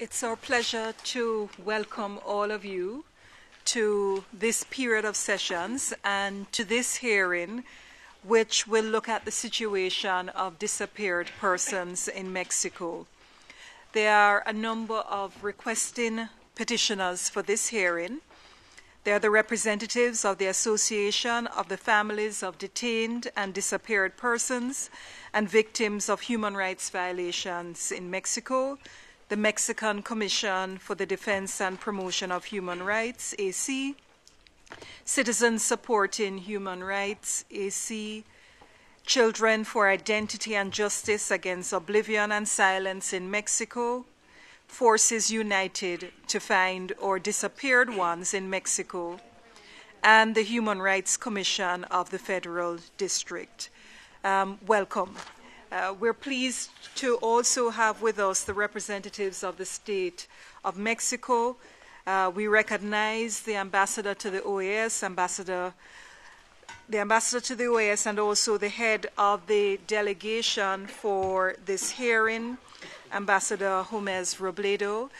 It's our pleasure to welcome all of you to this period of sessions and to this hearing, which will look at the situation of disappeared persons in Mexico. There are a number of requesting petitioners for this hearing. They are the representatives of the Association of the Families of Detained and Disappeared Persons and Victims of Human Rights Violations in Mexico, the Mexican Commission for the Defense and Promotion of Human Rights, AC, Citizens Supporting Human Rights, AC, Children for Identity and Justice Against Oblivion and Silence in Mexico, Forces United to Find or Disappeared Ones in Mexico, and the Human Rights Commission of the Federal District. Um, welcome. Uh, we're pleased to also have with us the representatives of the state of Mexico. Uh, we recognize the ambassador to the OAS, ambassador, the ambassador to the OAS, and also the head of the delegation for this hearing, Ambassador Gomez Robledo.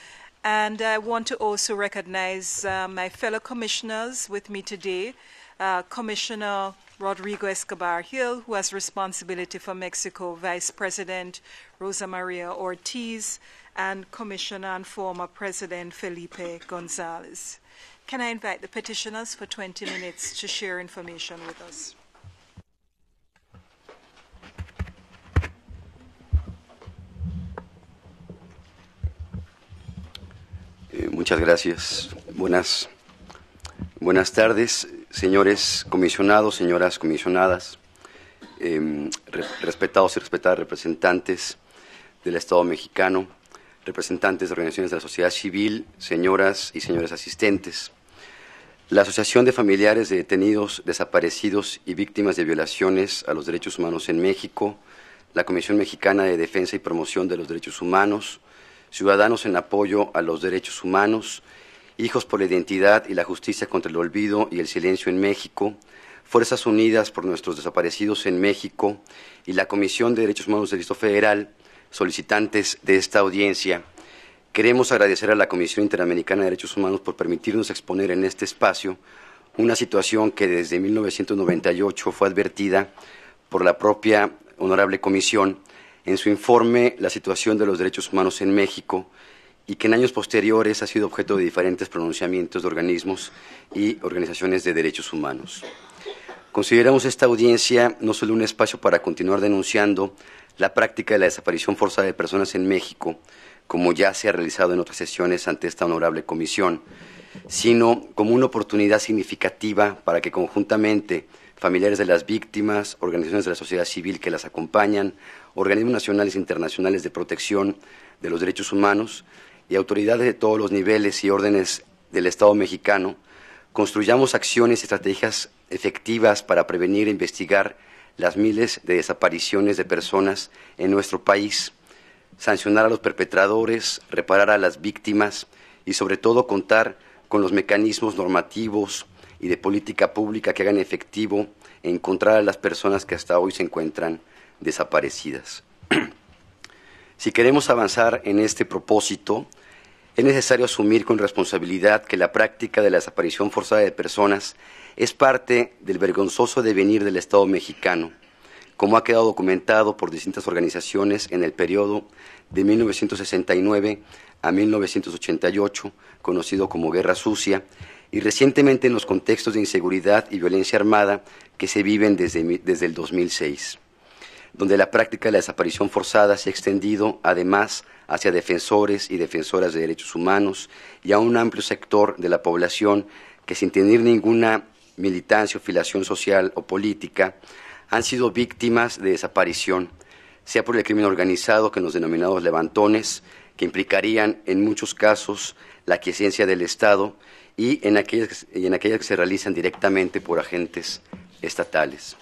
And I want to also recognize uh, my fellow commissioners with me today, uh, Commissioner Rodrigo Escobar Hill, who has responsibility for Mexico, Vice President Rosa Maria Ortiz, and Commissioner and former President Felipe Gonzalez. Can I invite the petitioners for 20 minutes to share information with us? Eh, muchas gracias. Buenas, buenas tardes. señores comisionados, señoras comisionadas, em, respetados y respetadas representantes del Estado mexicano, representantes de organizaciones de la sociedad civil, señoras y señores asistentes. La Asociación de Familiares de Detenidos, Desaparecidos y Víctimas de Violaciones a los Derechos Humanos en México, la Comisión Mexicana de Defensa y Promoción de los Derechos Humanos, Ciudadanos en Apoyo a los Derechos Humanos Hijos por la Identidad y la Justicia contra el Olvido y el Silencio en México, Fuerzas Unidas por nuestros desaparecidos en México y la Comisión de Derechos Humanos del Distrito Federal, solicitantes de esta audiencia. Queremos agradecer a la Comisión Interamericana de Derechos Humanos por permitirnos exponer en este espacio una situación que desde 1998 fue advertida por la propia Honorable Comisión en su informe La situación de los derechos humanos en México, y que en años posteriores ha sido objeto de diferentes pronunciamientos de organismos y organizaciones de derechos humanos. Consideramos esta audiencia no solo un espacio para continuar denunciando la práctica de la desaparición forzada de personas en México, como ya se ha realizado en otras sesiones ante esta honorable comisión, sino como una oportunidad significativa para que conjuntamente familiares de las víctimas, organizaciones de la sociedad civil que las acompañan, organismos nacionales e internacionales de protección de los derechos humanos, y autoridades de todos los niveles y órdenes del Estado mexicano construyamos acciones y estrategias efectivas para prevenir e investigar las miles de desapariciones de personas en nuestro país, sancionar a los perpetradores, reparar a las víctimas y sobre todo contar con los mecanismos normativos y de política pública que hagan efectivo encontrar a las personas que hasta hoy se encuentran desaparecidas. Si queremos avanzar en este propósito, es necesario asumir con responsabilidad que la práctica de la desaparición forzada de personas es parte del vergonzoso devenir del Estado mexicano, como ha quedado documentado por distintas organizaciones en el periodo de 1969 a 1988, conocido como Guerra Sucia, y recientemente en los contextos de inseguridad y violencia armada que se viven desde, desde el 2006 donde la práctica de la desaparición forzada se ha extendido además hacia defensores y defensoras de derechos humanos y a un amplio sector de la población que sin tener ninguna militancia o filiación social o política han sido víctimas de desaparición, sea por el crimen organizado que en los denominados levantones, que implicarían en muchos casos la quiesencia del Estado y en y en aquellas que se realizan directamente por agentes estatales.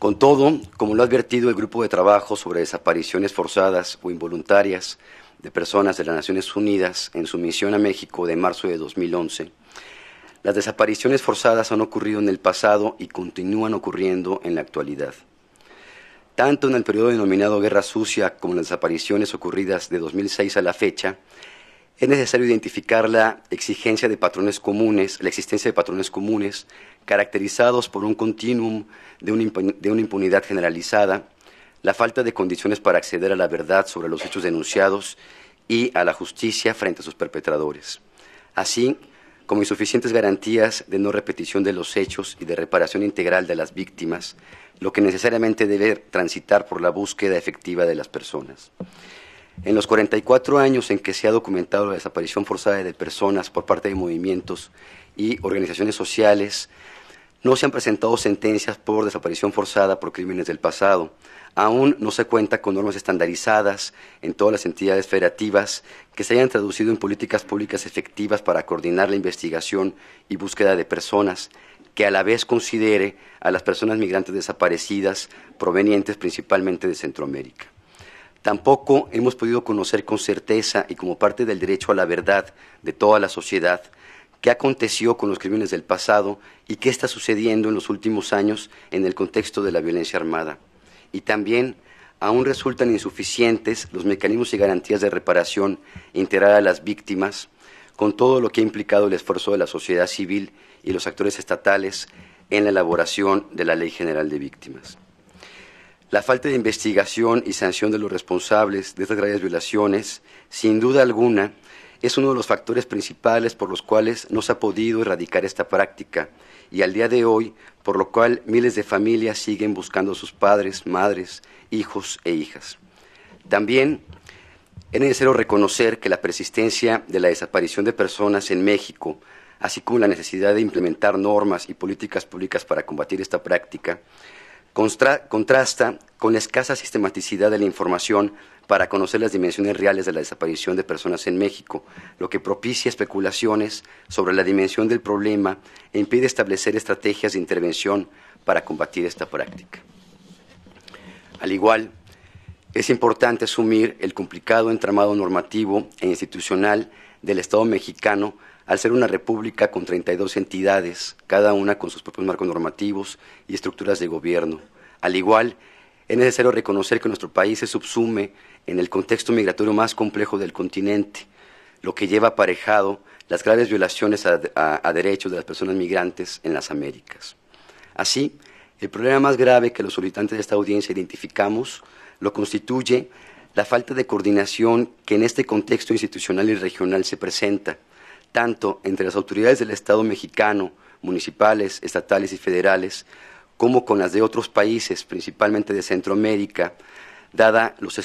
Con todo, como lo ha advertido el Grupo de Trabajo sobre Desapariciones Forzadas o Involuntarias de Personas de las Naciones Unidas en su misión a México de marzo de 2011, las desapariciones forzadas han ocurrido en el pasado y continúan ocurriendo en la actualidad. Tanto en el periodo denominado Guerra Sucia como en las desapariciones ocurridas de 2006 a la fecha, es necesario identificar la exigencia de patrones comunes, la existencia de patrones comunes caracterizados por un continuum de una, de una impunidad generalizada, la falta de condiciones para acceder a la verdad sobre los hechos denunciados y a la justicia frente a sus perpetradores, así como insuficientes garantías de no repetición de los hechos y de reparación integral de las víctimas, lo que necesariamente debe transitar por la búsqueda efectiva de las personas. En los 44 años en que se ha documentado la desaparición forzada de personas por parte de movimientos y organizaciones sociales, no se han presentado sentencias por desaparición forzada por crímenes del pasado. Aún no se cuenta con normas estandarizadas en todas las entidades federativas que se hayan traducido en políticas públicas efectivas para coordinar la investigación y búsqueda de personas, que a la vez considere a las personas migrantes desaparecidas provenientes principalmente de Centroamérica. Tampoco hemos podido conocer con certeza y como parte del derecho a la verdad de toda la sociedad qué aconteció con los crímenes del pasado y qué está sucediendo en los últimos años en el contexto de la violencia armada. Y también aún resultan insuficientes los mecanismos y garantías de reparación e integral a las víctimas, con todo lo que ha implicado el esfuerzo de la sociedad civil y los actores estatales en la elaboración de la Ley General de Víctimas. La falta de investigación y sanción de los responsables de estas graves violaciones, sin duda alguna, es uno de los factores principales por los cuales no se ha podido erradicar esta práctica y al día de hoy, por lo cual miles de familias siguen buscando a sus padres, madres, hijos e hijas. También es necesario reconocer que la persistencia de la desaparición de personas en México, así como la necesidad de implementar normas y políticas públicas para combatir esta práctica, contrasta con la escasa sistematicidad de la información para conocer las dimensiones reales de la desaparición de personas en México, lo que propicia especulaciones sobre la dimensión del problema e impide establecer estrategias de intervención para combatir esta práctica. Al igual, es importante asumir el complicado entramado normativo e institucional del Estado mexicano al ser una república con 32 entidades, cada una con sus propios marcos normativos y estructuras de gobierno. Al igual, es necesario reconocer que nuestro país se subsume en el contexto migratorio más complejo del continente, lo que lleva aparejado las graves violaciones a, derechos de las personas migrantes en las Américas. Así, el problema más grave que los solicitantes de esta audiencia identificamos lo constituye la falta de coordinación que en este contexto institucional y regional se presenta tanto entre las autoridades del Estado mexicano, municipales, estatales y federales, como con las de otros países, principalmente de Centroamérica, dado los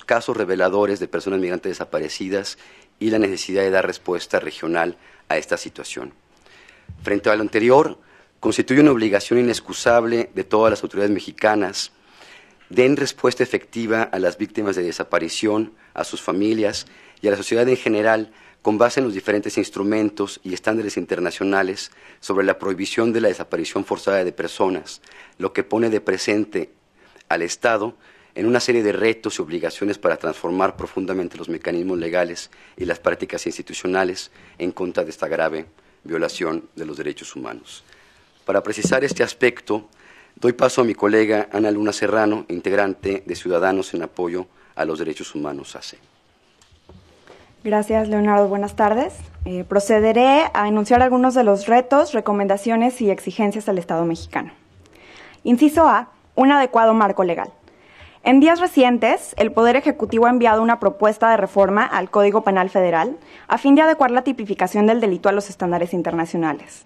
casos reveladores de personas migrantes desaparecidas y la necesidad de dar respuesta regional a esta situación. Frente a lo anterior, constituye una obligación inexcusable de todas las autoridades mexicanas den respuesta efectiva a las víctimas de desaparición, a sus familias y a la sociedad en general con base en los diferentes instrumentos y estándares internacionales sobre la prohibición de la desaparición forzada de personas, lo que pone de presente al Estado en una serie de retos y obligaciones para transformar profundamente los mecanismos legales y las prácticas institucionales en contra de esta grave violación de los derechos humanos. Para precisar este aspecto, doy paso a mi colega Ana Luna Serrano, integrante de Ciudadanos en Apoyo a los Derechos Humanos ACE. Gracias, Leonardo. Buenas tardes. Eh, procederé a enunciar algunos de los retos, recomendaciones y exigencias al Estado mexicano. Inciso A, un adecuado marco legal. En días recientes, el Poder Ejecutivo ha enviado una propuesta de reforma al Código Penal Federal a fin de adecuar la tipificación del delito a los estándares internacionales.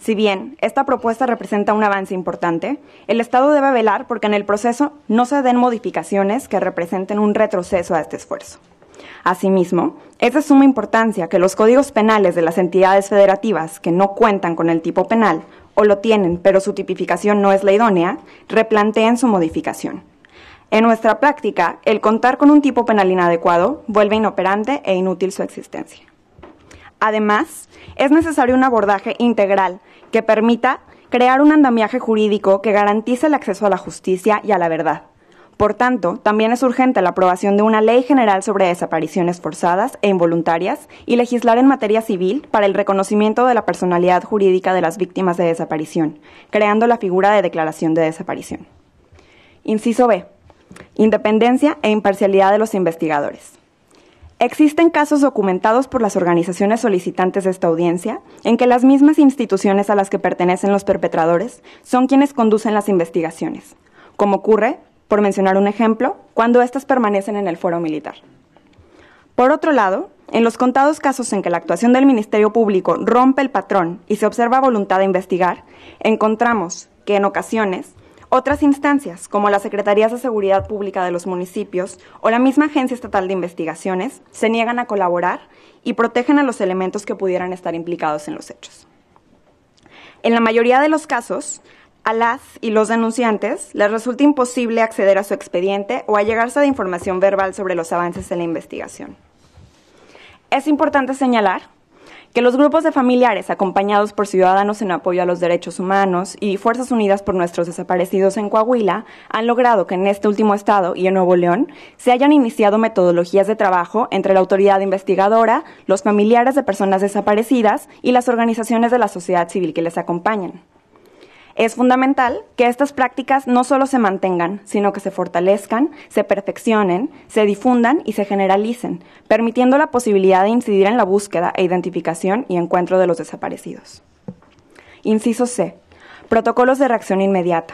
Si bien esta propuesta representa un avance importante, el Estado debe velar porque en el proceso no se den modificaciones que representen un retroceso a este esfuerzo. Asimismo, es de suma importancia que los códigos penales de las entidades federativas que no cuentan con el tipo penal o lo tienen pero su tipificación no es la idónea, replanteen su modificación. En nuestra práctica, el contar con un tipo penal inadecuado vuelve inoperante e inútil su existencia. Además, es necesario un abordaje integral que permita crear un andamiaje jurídico que garantice el acceso a la justicia y a la verdad por tanto, también es urgente la aprobación de una ley general sobre desapariciones forzadas e involuntarias y legislar en materia civil para el reconocimiento de la personalidad jurídica de las víctimas de desaparición, creando la figura de declaración de desaparición. Inciso B. Independencia e imparcialidad de los investigadores. Existen casos documentados por las organizaciones solicitantes de esta audiencia en que las mismas instituciones a las que pertenecen los perpetradores son quienes conducen las investigaciones, como ocurre por mencionar un ejemplo, cuando éstas permanecen en el foro militar. Por otro lado, en los contados casos en que la actuación del Ministerio Público rompe el patrón y se observa voluntad de investigar, encontramos que en ocasiones otras instancias, como las Secretarías de Seguridad Pública de los municipios o la misma Agencia Estatal de Investigaciones, se niegan a colaborar y protegen a los elementos que pudieran estar implicados en los hechos. En la mayoría de los casos, a las y los denunciantes les resulta imposible acceder a su expediente o a llegarse de información verbal sobre los avances en la investigación. Es importante señalar que los grupos de familiares acompañados por ciudadanos en apoyo a los derechos humanos y Fuerzas Unidas por nuestros desaparecidos en Coahuila han logrado que en este último estado y en Nuevo León se hayan iniciado metodologías de trabajo entre la autoridad investigadora, los familiares de personas desaparecidas y las organizaciones de la sociedad civil que les acompañan. Es fundamental que estas prácticas no solo se mantengan, sino que se fortalezcan, se perfeccionen, se difundan y se generalicen, permitiendo la posibilidad de incidir en la búsqueda e identificación y encuentro de los desaparecidos. Inciso C. Protocolos de reacción inmediata.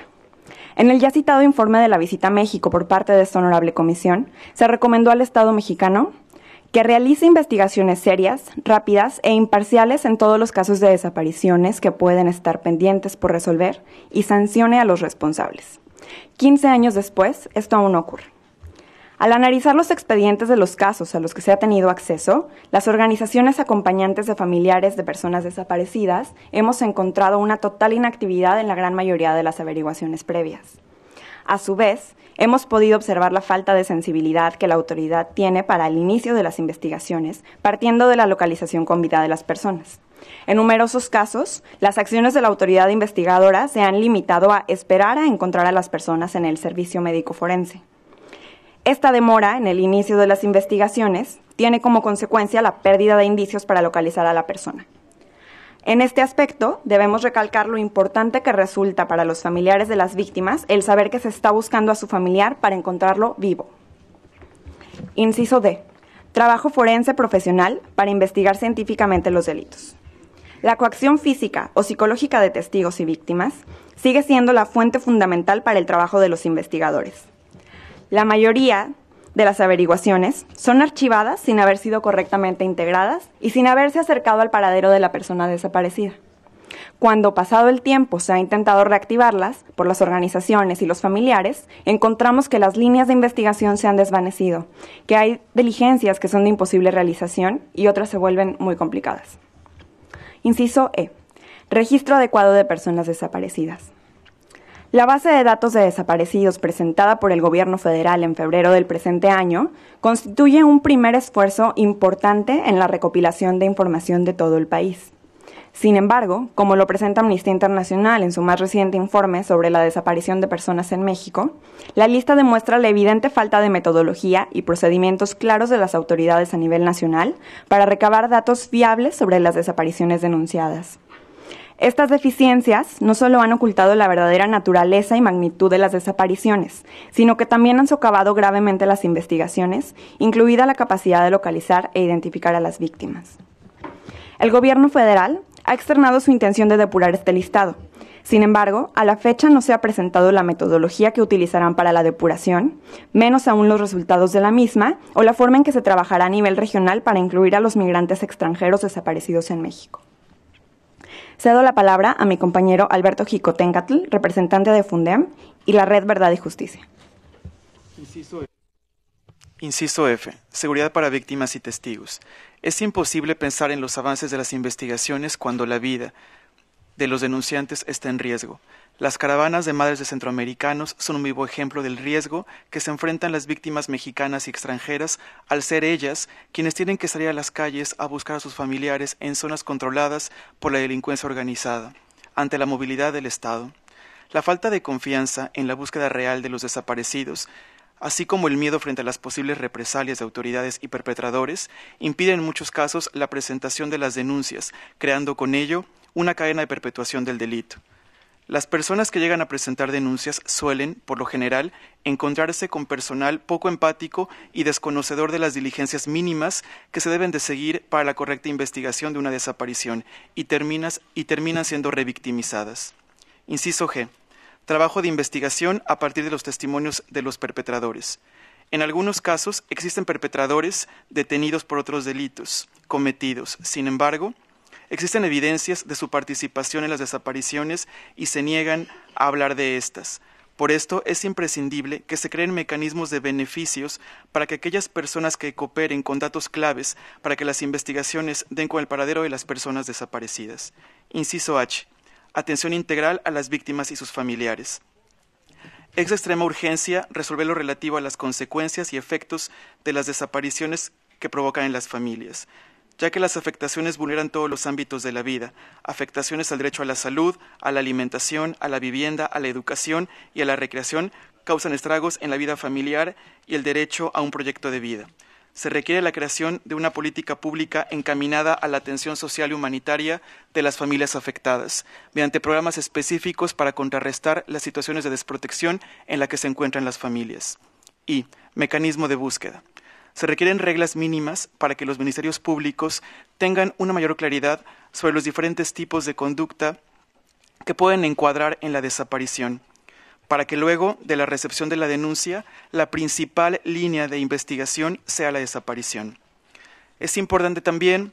En el ya citado informe de la visita a México por parte de esta honorable comisión, se recomendó al Estado mexicano que realice investigaciones serias, rápidas e imparciales en todos los casos de desapariciones que pueden estar pendientes por resolver y sancione a los responsables. 15 años después, esto aún no ocurre. Al analizar los expedientes de los casos a los que se ha tenido acceso, las organizaciones acompañantes de familiares de personas desaparecidas hemos encontrado una total inactividad en la gran mayoría de las averiguaciones previas. A su vez, hemos podido observar la falta de sensibilidad que la autoridad tiene para el inicio de las investigaciones, partiendo de la localización con vida de las personas. En numerosos casos, las acciones de la autoridad investigadora se han limitado a esperar a encontrar a las personas en el servicio médico forense. Esta demora en el inicio de las investigaciones tiene como consecuencia la pérdida de indicios para localizar a la persona. En este aspecto, debemos recalcar lo importante que resulta para los familiares de las víctimas el saber que se está buscando a su familiar para encontrarlo vivo. Inciso D. Trabajo forense profesional para investigar científicamente los delitos. La coacción física o psicológica de testigos y víctimas sigue siendo la fuente fundamental para el trabajo de los investigadores. La mayoría de las averiguaciones son archivadas sin haber sido correctamente integradas y sin haberse acercado al paradero de la persona desaparecida. Cuando pasado el tiempo se ha intentado reactivarlas por las organizaciones y los familiares, encontramos que las líneas de investigación se han desvanecido, que hay diligencias que son de imposible realización y otras se vuelven muy complicadas. Inciso E. Registro adecuado de personas desaparecidas. La base de datos de desaparecidos presentada por el Gobierno federal en febrero del presente año constituye un primer esfuerzo importante en la recopilación de información de todo el país. Sin embargo, como lo presenta Amnistía Internacional en su más reciente informe sobre la desaparición de personas en México, la lista demuestra la evidente falta de metodología y procedimientos claros de las autoridades a nivel nacional para recabar datos fiables sobre las desapariciones denunciadas. Estas deficiencias no solo han ocultado la verdadera naturaleza y magnitud de las desapariciones, sino que también han socavado gravemente las investigaciones, incluida la capacidad de localizar e identificar a las víctimas. El gobierno federal ha externado su intención de depurar este listado. Sin embargo, a la fecha no se ha presentado la metodología que utilizarán para la depuración, menos aún los resultados de la misma o la forma en que se trabajará a nivel regional para incluir a los migrantes extranjeros desaparecidos en México. Cedo la palabra a mi compañero Alberto Jicotengatl, representante de Fundem y la Red Verdad y Justicia. Insisto Inciso F. Seguridad para víctimas y testigos. Es imposible pensar en los avances de las investigaciones cuando la vida de los denunciantes está en riesgo. Las caravanas de madres de centroamericanos son un vivo ejemplo del riesgo que se enfrentan las víctimas mexicanas y extranjeras al ser ellas quienes tienen que salir a las calles a buscar a sus familiares en zonas controladas por la delincuencia organizada, ante la movilidad del Estado. La falta de confianza en la búsqueda real de los desaparecidos así como el miedo frente a las posibles represalias de autoridades y perpetradores, impiden en muchos casos la presentación de las denuncias, creando con ello una cadena de perpetuación del delito. Las personas que llegan a presentar denuncias suelen, por lo general, encontrarse con personal poco empático y desconocedor de las diligencias mínimas que se deben de seguir para la correcta investigación de una desaparición y, terminas, y terminan siendo revictimizadas. Inciso G. Trabajo de investigación a partir de los testimonios de los perpetradores. En algunos casos existen perpetradores detenidos por otros delitos cometidos. Sin embargo, Existen evidencias de su participación en las desapariciones y se niegan a hablar de estas. Por esto es imprescindible que se creen mecanismos de beneficios para que aquellas personas que cooperen con datos claves para que las investigaciones den con el paradero de las personas desaparecidas. Inciso H. Atención integral a las víctimas y sus familiares. Es extrema urgencia resolver lo relativo a las consecuencias y efectos de las desapariciones que provocan en las familias ya que las afectaciones vulneran todos los ámbitos de la vida, afectaciones al derecho a la salud, a la alimentación, a la vivienda, a la educación y a la recreación, causan estragos en la vida familiar y el derecho a un proyecto de vida. Se requiere la creación de una política pública encaminada a la atención social y humanitaria de las familias afectadas, mediante programas específicos para contrarrestar las situaciones de desprotección en la que se encuentran las familias. Y mecanismo de búsqueda se requieren reglas mínimas para que los ministerios públicos tengan una mayor claridad sobre los diferentes tipos de conducta que pueden encuadrar en la desaparición, para que luego de la recepción de la denuncia, la principal línea de investigación sea la desaparición. Es importante también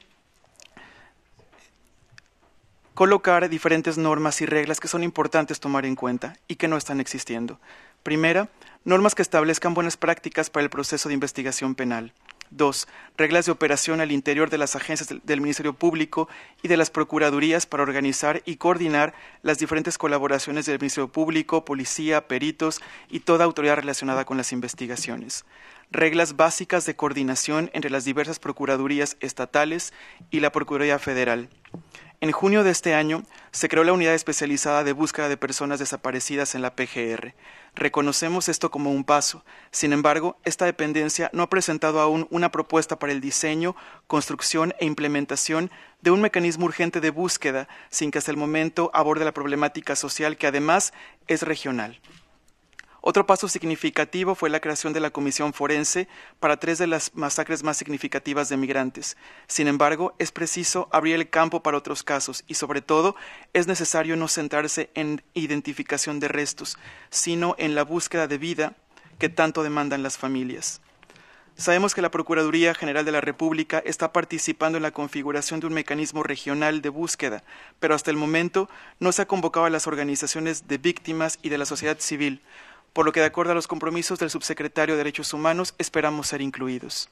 colocar diferentes normas y reglas que son importantes tomar en cuenta y que no están existiendo. Primera, normas que establezcan buenas prácticas para el proceso de investigación penal. 2. Reglas de operación al interior de las agencias del Ministerio Público y de las Procuradurías para organizar y coordinar las diferentes colaboraciones del Ministerio Público, policía, peritos y toda autoridad relacionada con las investigaciones. Reglas básicas de coordinación entre las diversas Procuradurías estatales y la Procuraduría Federal. En junio de este año se creó la Unidad Especializada de Búsqueda de Personas Desaparecidas en la PGR. Reconocemos esto como un paso. Sin embargo, esta dependencia no ha presentado aún una propuesta para el diseño, construcción e implementación de un mecanismo urgente de búsqueda sin que hasta el momento aborde la problemática social que además es regional. Otro paso significativo fue la creación de la Comisión Forense para tres de las masacres más significativas de migrantes. Sin embargo, es preciso abrir el campo para otros casos y, sobre todo, es necesario no centrarse en identificación de restos, sino en la búsqueda de vida que tanto demandan las familias. Sabemos que la Procuraduría General de la República está participando en la configuración de un mecanismo regional de búsqueda, pero hasta el momento no se ha convocado a las organizaciones de víctimas y de la sociedad civil, por lo que de acuerdo a los compromisos del subsecretario de Derechos Humanos esperamos ser incluidos.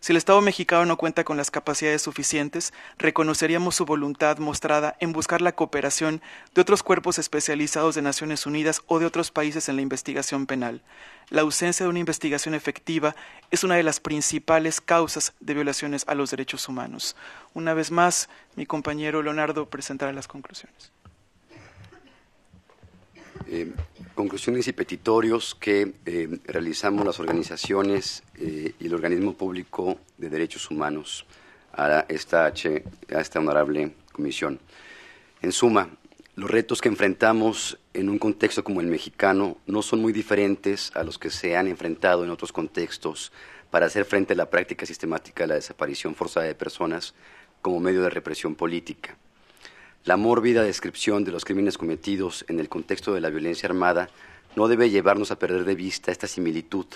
Si el Estado mexicano no cuenta con las capacidades suficientes, reconoceríamos su voluntad mostrada en buscar la cooperación de otros cuerpos especializados de Naciones Unidas o de otros países en la investigación penal. La ausencia de una investigación efectiva es una de las principales causas de violaciones a los derechos humanos. Una vez más, mi compañero Leonardo presentará las conclusiones. Eh, conclusiones y petitorios que eh, realizamos las organizaciones eh, y el organismo público de derechos humanos a esta, H, a esta honorable comisión. En suma, los retos que enfrentamos en un contexto como el mexicano no son muy diferentes a los que se han enfrentado en otros contextos para hacer frente a la práctica sistemática de la desaparición forzada de personas como medio de represión política. La mórbida descripción de los crímenes cometidos en el contexto de la violencia armada no debe llevarnos a perder de vista esta similitud.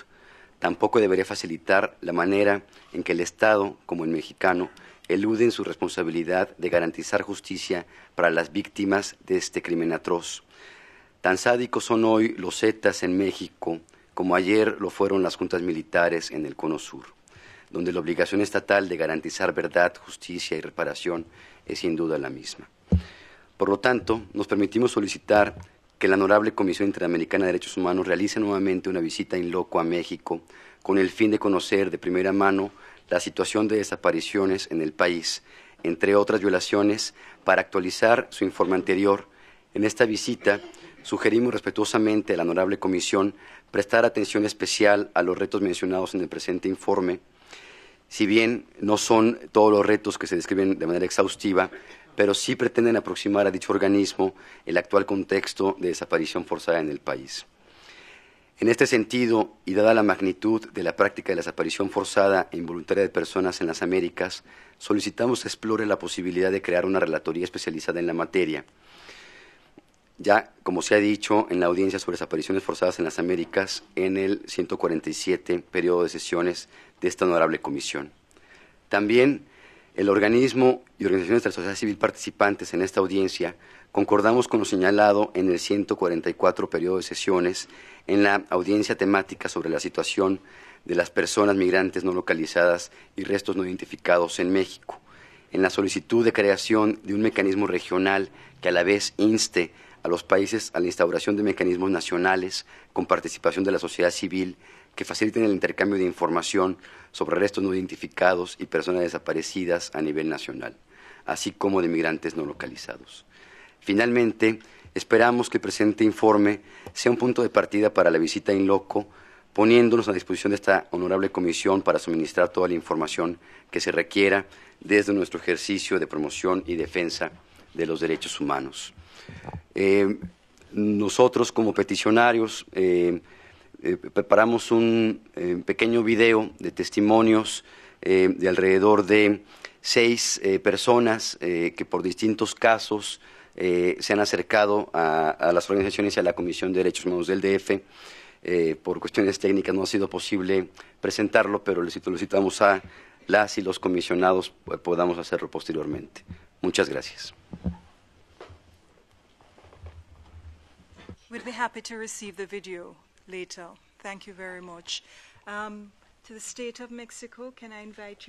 Tampoco debería facilitar la manera en que el Estado, como el mexicano, eluden su responsabilidad de garantizar justicia para las víctimas de este crimen atroz. Tan sádicos son hoy los Zetas en México como ayer lo fueron las juntas militares en el Cono Sur, donde la obligación estatal de garantizar verdad, justicia y reparación es sin duda la misma. Por lo tanto, nos permitimos solicitar que la Honorable Comisión Interamericana de Derechos Humanos realice nuevamente una visita in loco a México con el fin de conocer de primera mano la situación de desapariciones en el país, entre otras violaciones, para actualizar su informe anterior. En esta visita sugerimos respetuosamente a la Honorable Comisión prestar atención especial a los retos mencionados en el presente informe. Si bien no son todos los retos que se describen de manera exhaustiva, pero sí pretenden aproximar a dicho organismo el actual contexto de desaparición forzada en el país. En este sentido, y dada la magnitud de la práctica de la desaparición forzada e involuntaria de personas en las Américas, solicitamos que explore la posibilidad de crear una relatoría especializada en la materia. Ya, como se ha dicho en la audiencia sobre desapariciones forzadas en las Américas, en el 147 periodo de sesiones de esta honorable comisión. También el organismo y organizaciones de la sociedad civil participantes en esta audiencia concordamos con lo señalado en el 144 periodo de sesiones en la audiencia temática sobre la situación de las personas migrantes no localizadas y restos no identificados en México, en la solicitud de creación de un mecanismo regional que a la vez inste a los países a la instauración de mecanismos nacionales con participación de la sociedad civil que faciliten el intercambio de información sobre restos no identificados y personas desaparecidas a nivel nacional, así como de migrantes no localizados. Finalmente, esperamos que el presente informe sea un punto de partida para la visita in loco, poniéndonos a disposición de esta honorable comisión para suministrar toda la información que se requiera desde nuestro ejercicio de promoción y defensa de los derechos humanos. Eh, nosotros como peticionarios eh, eh, preparamos un eh, pequeño video de testimonios eh, de alrededor de seis personas que por distintos casos se han acercado a, las organizaciones y a la Comisión de Derechos Humanos del DF. por cuestiones técnicas no ha sido posible presentarlo, pero les solicitamos a las y los comisionados podamos hacerlo posteriormente. Muchas gracias. Muchas gracias, señora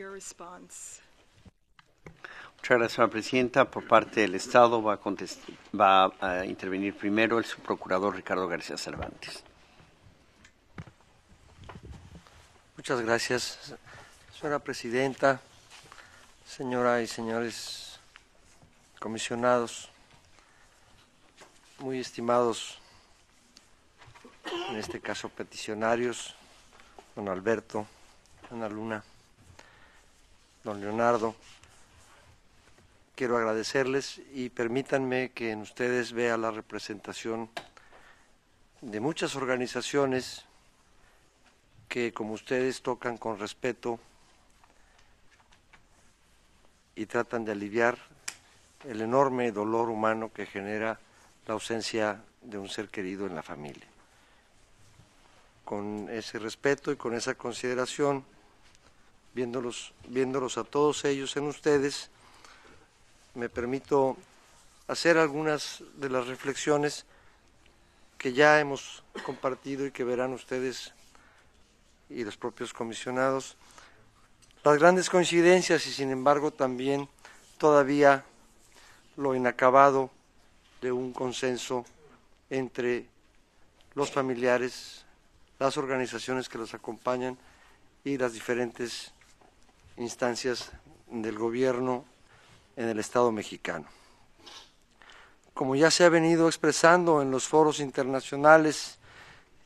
presidenta. Por parte del Estado va a, va a intervenir primero el subprocurador Ricardo García Cervantes. Muchas gracias, señora presidenta, señora y señores comisionados, muy estimados en este caso peticionarios, don Alberto, Ana Luna, don Leonardo. Quiero agradecerles y permítanme que en ustedes vea la representación de muchas organizaciones que como ustedes tocan con respeto y tratan de aliviar el enorme dolor humano que genera la ausencia de un ser querido en la familia con ese respeto y con esa consideración, viéndolos, viéndolos a todos ellos en ustedes, me permito hacer algunas de las reflexiones que ya hemos compartido y que verán ustedes y los propios comisionados. Las grandes coincidencias y sin embargo también todavía lo inacabado de un consenso entre los familiares, las organizaciones que los acompañan y las diferentes instancias del gobierno en el Estado mexicano. Como ya se ha venido expresando en los foros internacionales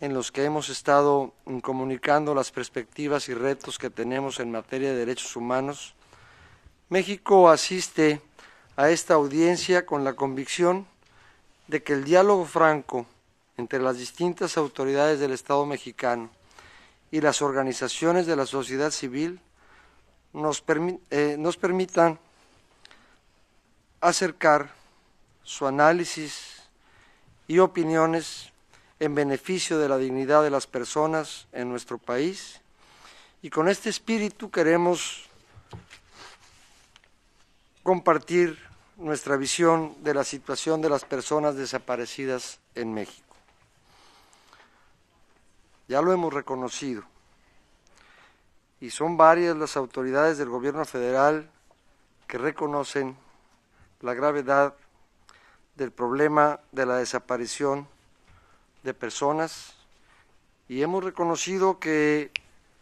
en los que hemos estado comunicando las perspectivas y retos que tenemos en materia de derechos humanos, México asiste a esta audiencia con la convicción de que el diálogo franco entre las distintas autoridades del Estado mexicano y las organizaciones de la sociedad civil eh, nos, permitan acercar su análisis y opiniones en beneficio de la dignidad de las personas en nuestro país. Y con este espíritu queremos compartir nuestra visión de la situación de las personas desaparecidas en México ya lo hemos reconocido, y son varias las autoridades del gobierno federal que reconocen la gravedad del problema de la desaparición de personas y hemos reconocido que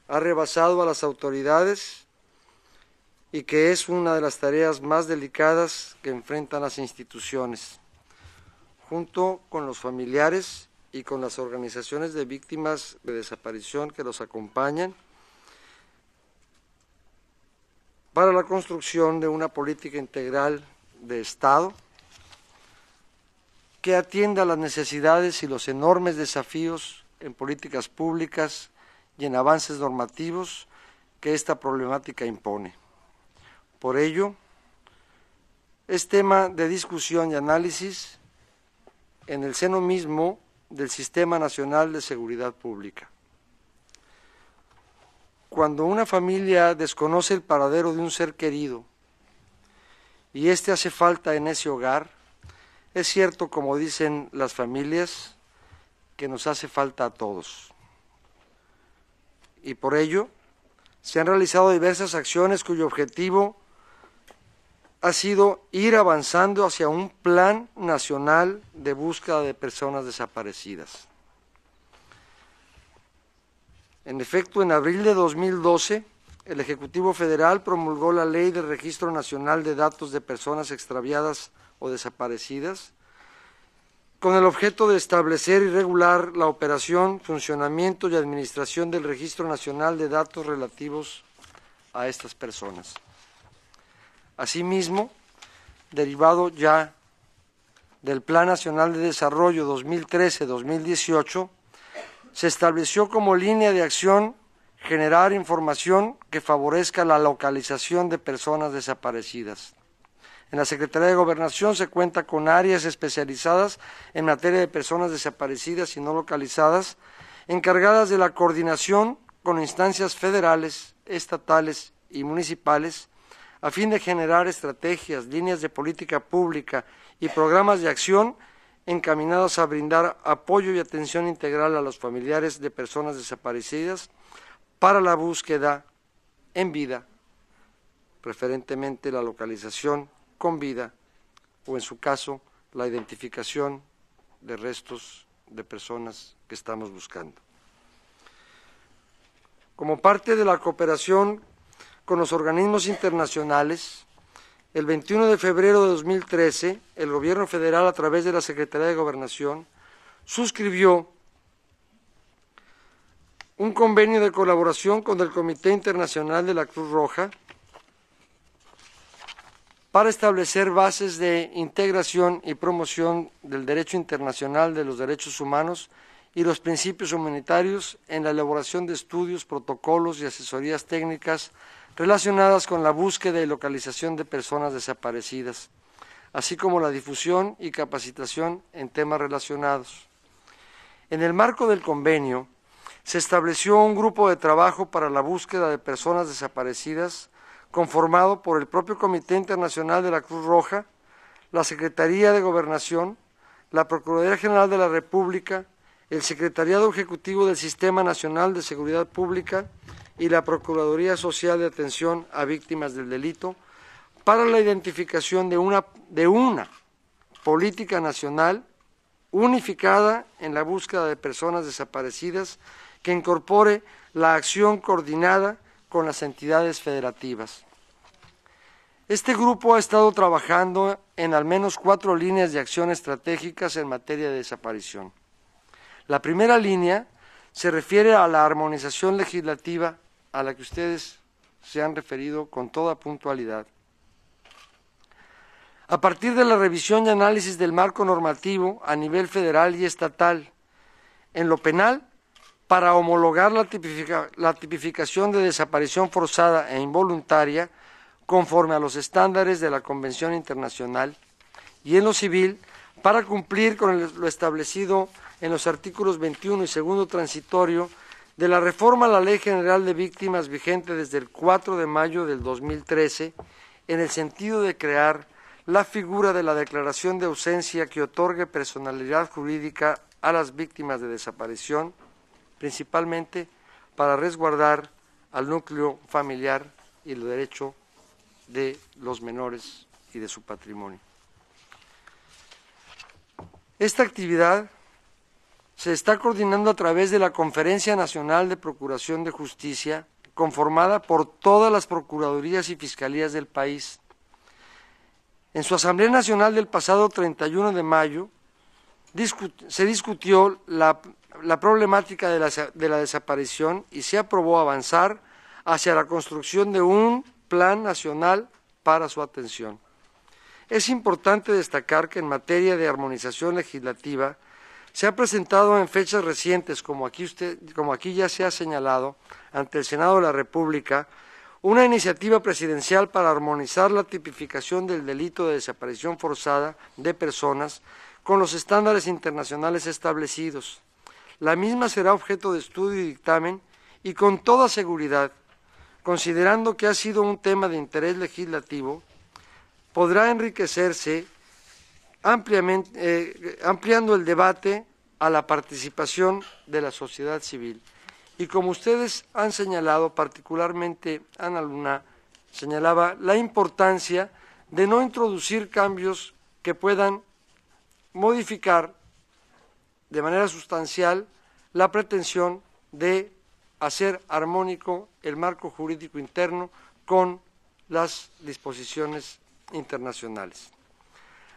ha rebasado a las autoridades y que es una de las tareas más delicadas que enfrentan las instituciones, junto con los familiares y con las organizaciones de víctimas de desaparición que los acompañan para la construcción de una política integral de Estado que atienda las necesidades y los enormes desafíos en políticas públicas y en avances normativos que esta problemática impone. Por ello, es tema de discusión y análisis en el seno mismo del Sistema Nacional de Seguridad Pública. Cuando una familia desconoce el paradero de un ser querido y éste hace falta en ese hogar, es cierto, como dicen las familias, que nos hace falta a todos. Y por ello, se han realizado diversas acciones cuyo objetivo ha sido ir avanzando hacia un plan nacional de búsqueda de personas desaparecidas. En efecto, en abril de 2012, el Ejecutivo Federal promulgó la Ley del Registro Nacional de Datos de Personas Extraviadas o Desaparecidas, con el objeto de establecer y regular la operación, funcionamiento y administración del Registro Nacional de Datos relativos a estas personas. Asimismo, derivado ya del Plan Nacional de Desarrollo 2013-2018, se estableció como línea de acción generar información que favorezca la localización de personas desaparecidas. En la Secretaría de Gobernación se cuenta con áreas especializadas en materia de personas desaparecidas y no localizadas, encargadas de la coordinación con instancias federales, estatales y municipales, a fin de generar estrategias, líneas de política pública y programas de acción encaminados a brindar apoyo y atención integral a los familiares de personas desaparecidas para la búsqueda en vida, preferentemente la localización con vida o en su caso la identificación de restos de personas que estamos buscando. Como parte de la cooperación con los organismos internacionales, el 21 de febrero de 2013, el Gobierno federal, a través de la Secretaría de Gobernación, suscribió un convenio de colaboración con el Comité Internacional de la Cruz Roja para establecer bases de integración y promoción del derecho internacional de los derechos humanos y los principios humanitarios en la elaboración de estudios, protocolos y asesorías técnicas relacionadas con la búsqueda y localización de personas desaparecidas, así como la difusión y capacitación en temas relacionados. En el marco del convenio, se estableció un grupo de trabajo para la búsqueda de personas desaparecidas, conformado por el propio Comité Internacional de la Cruz Roja, la Secretaría de Gobernación, la Procuraduría General de la República, el Secretariado Ejecutivo del Sistema Nacional de Seguridad Pública y la Procuraduría Social de Atención a Víctimas del Delito para la identificación de una, de una política nacional unificada en la búsqueda de personas desaparecidas que incorpore la acción coordinada con las entidades federativas. Este grupo ha estado trabajando en al menos cuatro líneas de acción estratégicas en materia de desaparición. La primera línea se refiere a la armonización legislativa a la que ustedes se han referido con toda puntualidad. A partir de la revisión y análisis del marco normativo a nivel federal y estatal en lo penal, para homologar la, tipificación de desaparición forzada e involuntaria conforme a los estándares de la Convención Internacional y en lo civil para cumplir con lo establecido en los artículos 21 y segundo transitorio de la reforma a la Ley General de Víctimas vigente desde el 4 de mayo del 2013 en el sentido de crear la figura de la declaración de ausencia que otorgue personalidad jurídica a las víctimas de desaparición, principalmente para resguardar al núcleo familiar y el derecho de los menores y de su patrimonio. Esta actividad se está coordinando a través de la Conferencia Nacional de Procuración de Justicia, conformada por todas las Procuradurías y Fiscalías del país. En su Asamblea Nacional del pasado 31 de mayo, se discutió la, problemática de la desaparición y se aprobó avanzar hacia la construcción de un plan nacional para su atención. Es importante destacar que en materia de armonización legislativa, se ha presentado en fechas recientes, como aquí, ya se ha señalado, ante el Senado de la República, una iniciativa presidencial para armonizar la tipificación del delito de desaparición forzada de personas con los estándares internacionales establecidos. La misma será objeto de estudio y dictamen y con toda seguridad, considerando que ha sido un tema de interés legislativo, podrá enriquecerse eh, ampliando el debate a la participación de la sociedad civil. Y como ustedes han señalado, particularmente Ana Luna señalaba la importancia de no introducir cambios que puedan modificar de manera sustancial la pretensión de hacer armónico el marco jurídico interno con las disposiciones internacionales.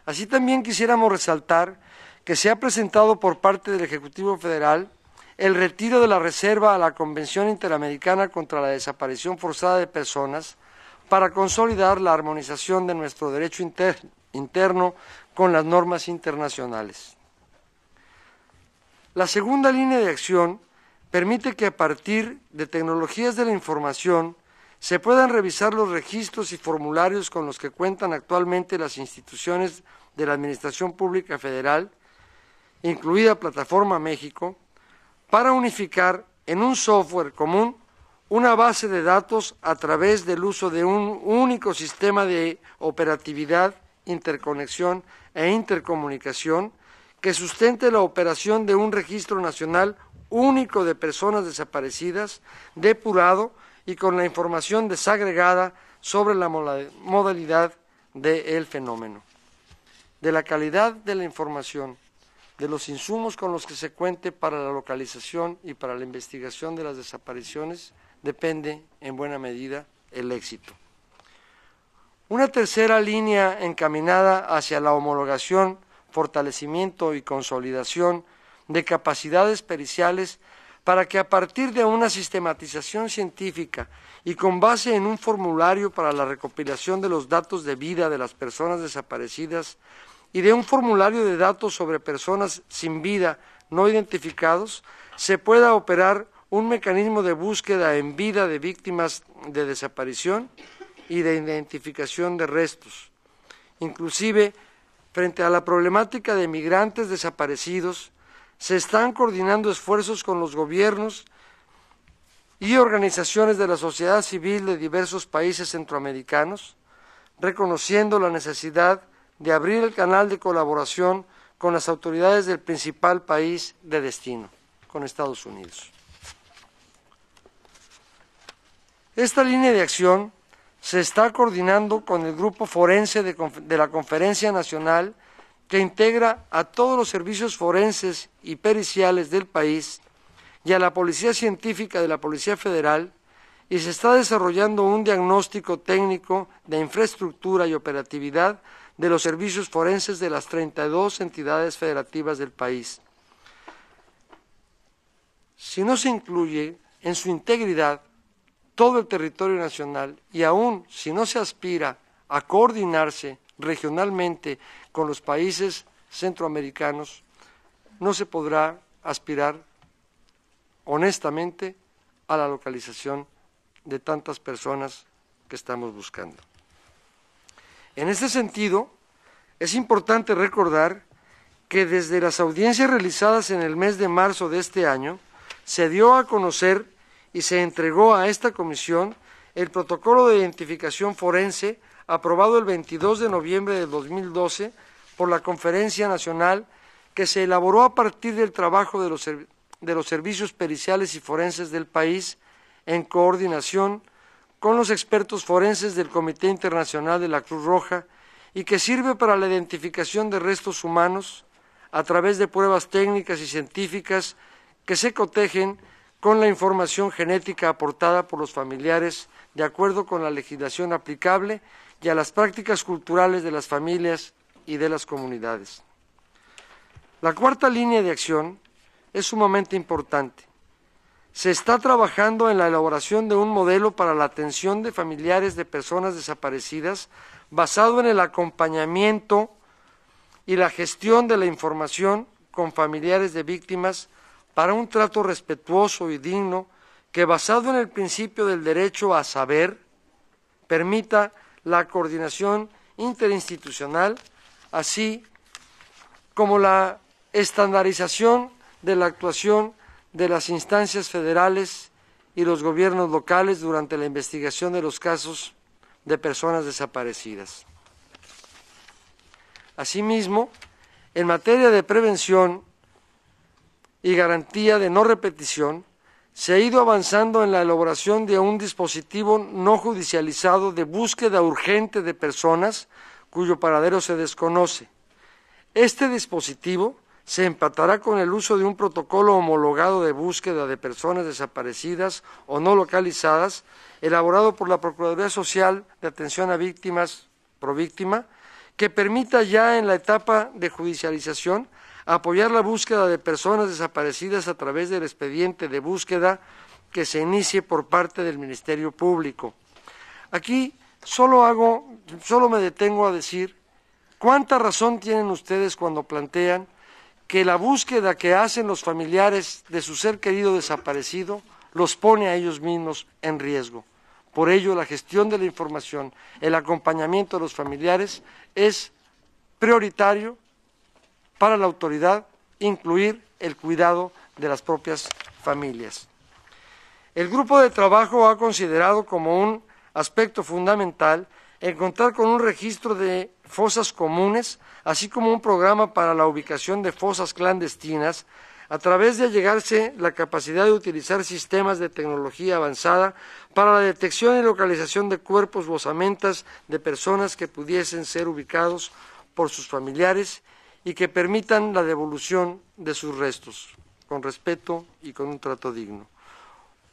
Así también quisiéramos resaltar que se ha presentado por parte del Ejecutivo Federal el retiro de la reserva a la Convención Interamericana contra la Desaparición Forzada de Personas para consolidar la armonización de nuestro derecho interno, con las normas internacionales. La segunda línea de acción permite que a partir de tecnologías de la información se puedan revisar los registros y formularios con los que cuentan actualmente las instituciones de la Administración Pública Federal, incluida Plataforma México, para unificar en un software común una base de datos a través del uso de un único sistema de operatividad, interconexión e intercomunicación que sustente la operación de un registro nacional único de personas desaparecidas, depurado, y con la información desagregada sobre la modalidad del fenómeno, de la calidad de la información, de los insumos con los que se cuente para la localización y para la investigación de las desapariciones, depende en buena medida el éxito. Una tercera línea encaminada hacia la homologación, fortalecimiento y consolidación de capacidades periciales para que a partir de una sistematización científica y con base en un formulario para la recopilación de los datos de vida de las personas desaparecidas y de un formulario de datos sobre personas sin vida no identificados, se pueda operar un mecanismo de búsqueda en vida de víctimas de desaparición y de identificación de restos. Inclusive, frente a la problemática de migrantes desaparecidos, se están coordinando esfuerzos con los gobiernos y organizaciones de la sociedad civil de diversos países centroamericanos, reconociendo la necesidad de abrir el canal de colaboración con las autoridades del principal país de destino, con Estados Unidos. Esta línea de acción se está coordinando con el Grupo Forense de, la Conferencia Nacional que integra a todos los servicios forenses y periciales del país y a la Policía Científica de la Policía Federal y se está desarrollando un diagnóstico técnico de infraestructura y operatividad de los servicios forenses de las 32 entidades federativas del país. Si no se incluye en su integridad todo el territorio nacional y aún si no se aspira a coordinarse regionalmente con los países centroamericanos, no se podrá aspirar honestamente a la localización de tantas personas que estamos buscando. En este sentido, es importante recordar que desde las audiencias realizadas en el mes de marzo de este año, se dio a conocer y se entregó a esta comisión el protocolo de identificación forense aprobado el 22 de noviembre de 2012 por la Conferencia Nacional que se elaboró a partir del trabajo de los, de los servicios periciales y forenses del país en coordinación con los expertos forenses del Comité Internacional de la Cruz Roja y que sirve para la identificación de restos humanos a través de pruebas técnicas y científicas que se cotejen con la información genética aportada por los familiares de acuerdo con la legislación aplicable y a las prácticas culturales de las familias y de las comunidades. La cuarta línea de acción es sumamente importante. Se está trabajando en la elaboración de un modelo para la atención de familiares de personas desaparecidas basado en el acompañamiento y la gestión de la información con familiares de víctimas para un trato respetuoso y digno que basado en el principio del derecho a saber permita la coordinación interinstitucional, así como la estandarización de la actuación de las instancias federales y los gobiernos locales durante la investigación de los casos de personas desaparecidas. Asimismo, en materia de prevención y garantía de no repetición, se ha ido avanzando en la elaboración de un dispositivo no judicializado de búsqueda urgente de personas cuyo paradero se desconoce. Este dispositivo se empatará con el uso de un protocolo homologado de búsqueda de personas desaparecidas o no localizadas, elaborado por la Procuraduría Social de Atención a Víctimas Víctima, que permita ya en la etapa de judicialización apoyar la búsqueda de personas desaparecidas a través del expediente de búsqueda que se inicie por parte del Ministerio Público. Aquí solo hago, solo me detengo a decir cuánta razón tienen ustedes cuando plantean que la búsqueda que hacen los familiares de su ser querido desaparecido los pone a ellos mismos en riesgo. Por ello, la gestión de la información, el acompañamiento de los familiares es prioritario para la autoridad incluir el cuidado de las propias familias. El grupo de trabajo ha considerado como un aspecto fundamental encontrar con un registro de fosas comunes, así como un programa para la ubicación de fosas clandestinas, a través de allegarse la capacidad de utilizar sistemas de tecnología avanzada para la detección y localización de cuerpos o de personas que pudiesen ser ubicados por sus familiares y que permitan la devolución de sus restos, con respeto y con un trato digno.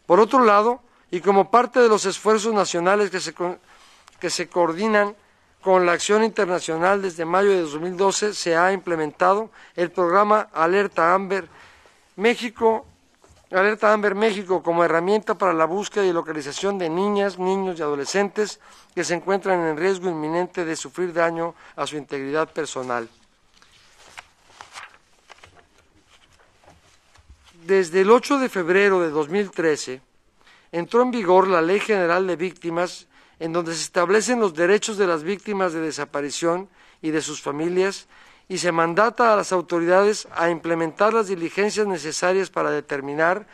Por otro lado, y como parte de los esfuerzos nacionales que se, coordinan con la acción internacional desde mayo de 2012, se ha implementado el programa Alerta Amber México, Alerta Amber México como herramienta para la búsqueda y localización de niñas, niños y adolescentes que se encuentran en riesgo inminente de sufrir daño a su integridad personal. Desde el 8 de febrero de 2013 entró en vigor la Ley General de Víctimas, en donde se establecen los derechos de las víctimas de desaparición y de sus familias y se mandata a las autoridades a implementar las diligencias necesarias para determinar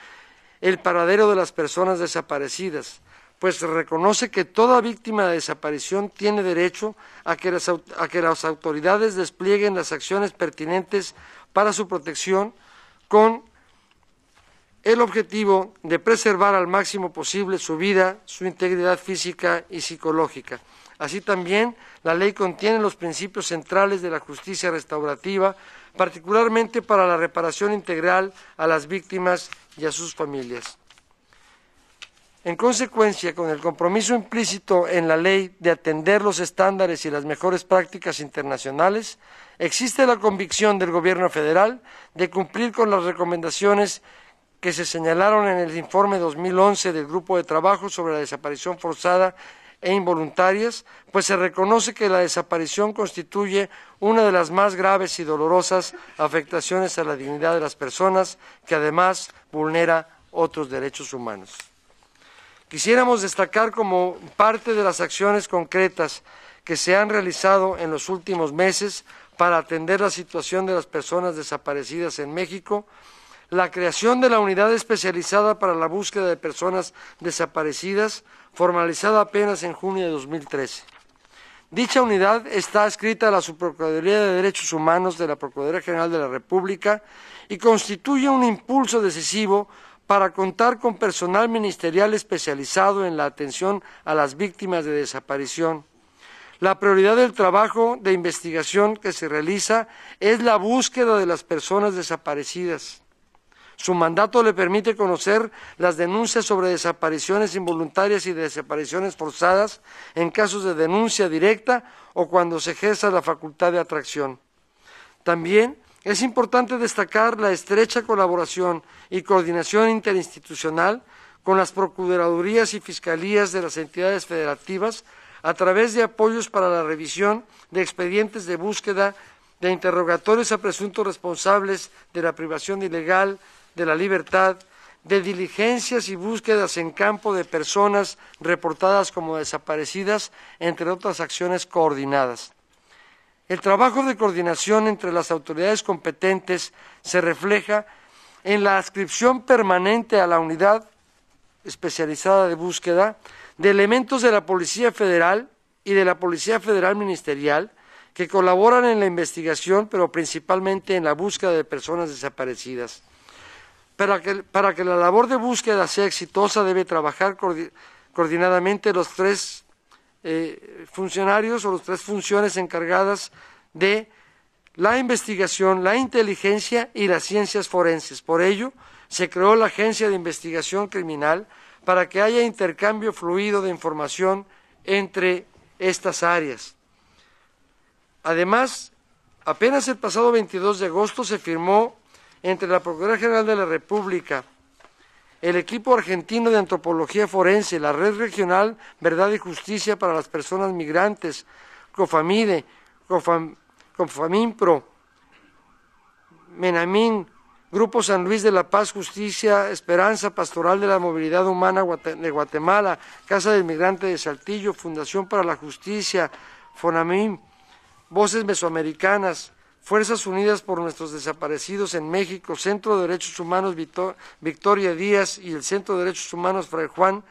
el paradero de las personas desaparecidas, pues se reconoce que toda víctima de desaparición tiene derecho a que las autoridades desplieguen las acciones pertinentes para su protección con el objetivo de preservar al máximo posible su vida, su integridad física y psicológica. Así también, la ley contiene los principios centrales de la justicia restaurativa, particularmente para la reparación integral a las víctimas y a sus familias. En consecuencia, con el compromiso implícito en la ley de atender los estándares y las mejores prácticas internacionales, existe la convicción del Gobierno federal de cumplir con las recomendaciones que se señalaron en el informe 2011 del Grupo de Trabajo sobre la Desaparición Forzada e Involuntarias, pues se reconoce que la desaparición constituye una de las más graves y dolorosas afectaciones a la dignidad de las personas, que además vulnera otros derechos humanos. Quisiéramos destacar como parte de las acciones concretas que se han realizado en los últimos meses para atender la situación de las personas desaparecidas en México, la creación de la unidad especializada para la búsqueda de personas desaparecidas, formalizada apenas en junio de 2013. Dicha unidad está adscrita a la Subprocuraduría de Derechos Humanos de la Procuraduría General de la República y constituye un impulso decisivo para contar con personal ministerial especializado en la atención a las víctimas de desaparición. La prioridad del trabajo de investigación que se realiza es la búsqueda de las personas desaparecidas. Su mandato le permite conocer las denuncias sobre desapariciones involuntarias y desapariciones forzadas en casos de denuncia directa o cuando se ejerza la facultad de atracción. También es importante destacar la estrecha colaboración y coordinación interinstitucional con las Procuradurías y Fiscalías de las entidades federativas a través de apoyos para la revisión de expedientes de búsqueda, de interrogatorios a presuntos responsables de la privación ilegal, de la libertad, de diligencias y búsquedas en campo de personas reportadas como desaparecidas, entre otras acciones coordinadas. El trabajo de coordinación entre las autoridades competentes se refleja en la adscripción permanente a la unidad especializada de búsqueda de elementos de la Policía Federal y de la Policía Federal Ministerial que colaboran en la investigación, pero principalmente en la búsqueda de personas desaparecidas. Para que, la labor de búsqueda sea exitosa debe trabajar coordinadamente los tres eh, funcionarios o las tres funciones encargadas de la investigación, la inteligencia y las ciencias forenses. Por ello, se creó la Agencia de Investigación Criminal para que haya intercambio fluido de información entre estas áreas. Además, apenas el pasado 22 de agosto se firmó entre la Procuraduría General de la República, el equipo argentino de antropología forense, la Red Regional Verdad y Justicia para las Personas Migrantes, COFAMIDE, COFAM, MENAMIN, Grupo San Luis de la Paz, Justicia, Esperanza, Pastoral de la Movilidad Humana de Guatemala, Casa del Migrante de Saltillo, Fundación para la Justicia, FONAMIN, Voces Mesoamericanas, Fuerzas Unidas por nuestros desaparecidos en México, Centro de Derechos Humanos Victoria Díaz y el Centro de Derechos Humanos Fray Juan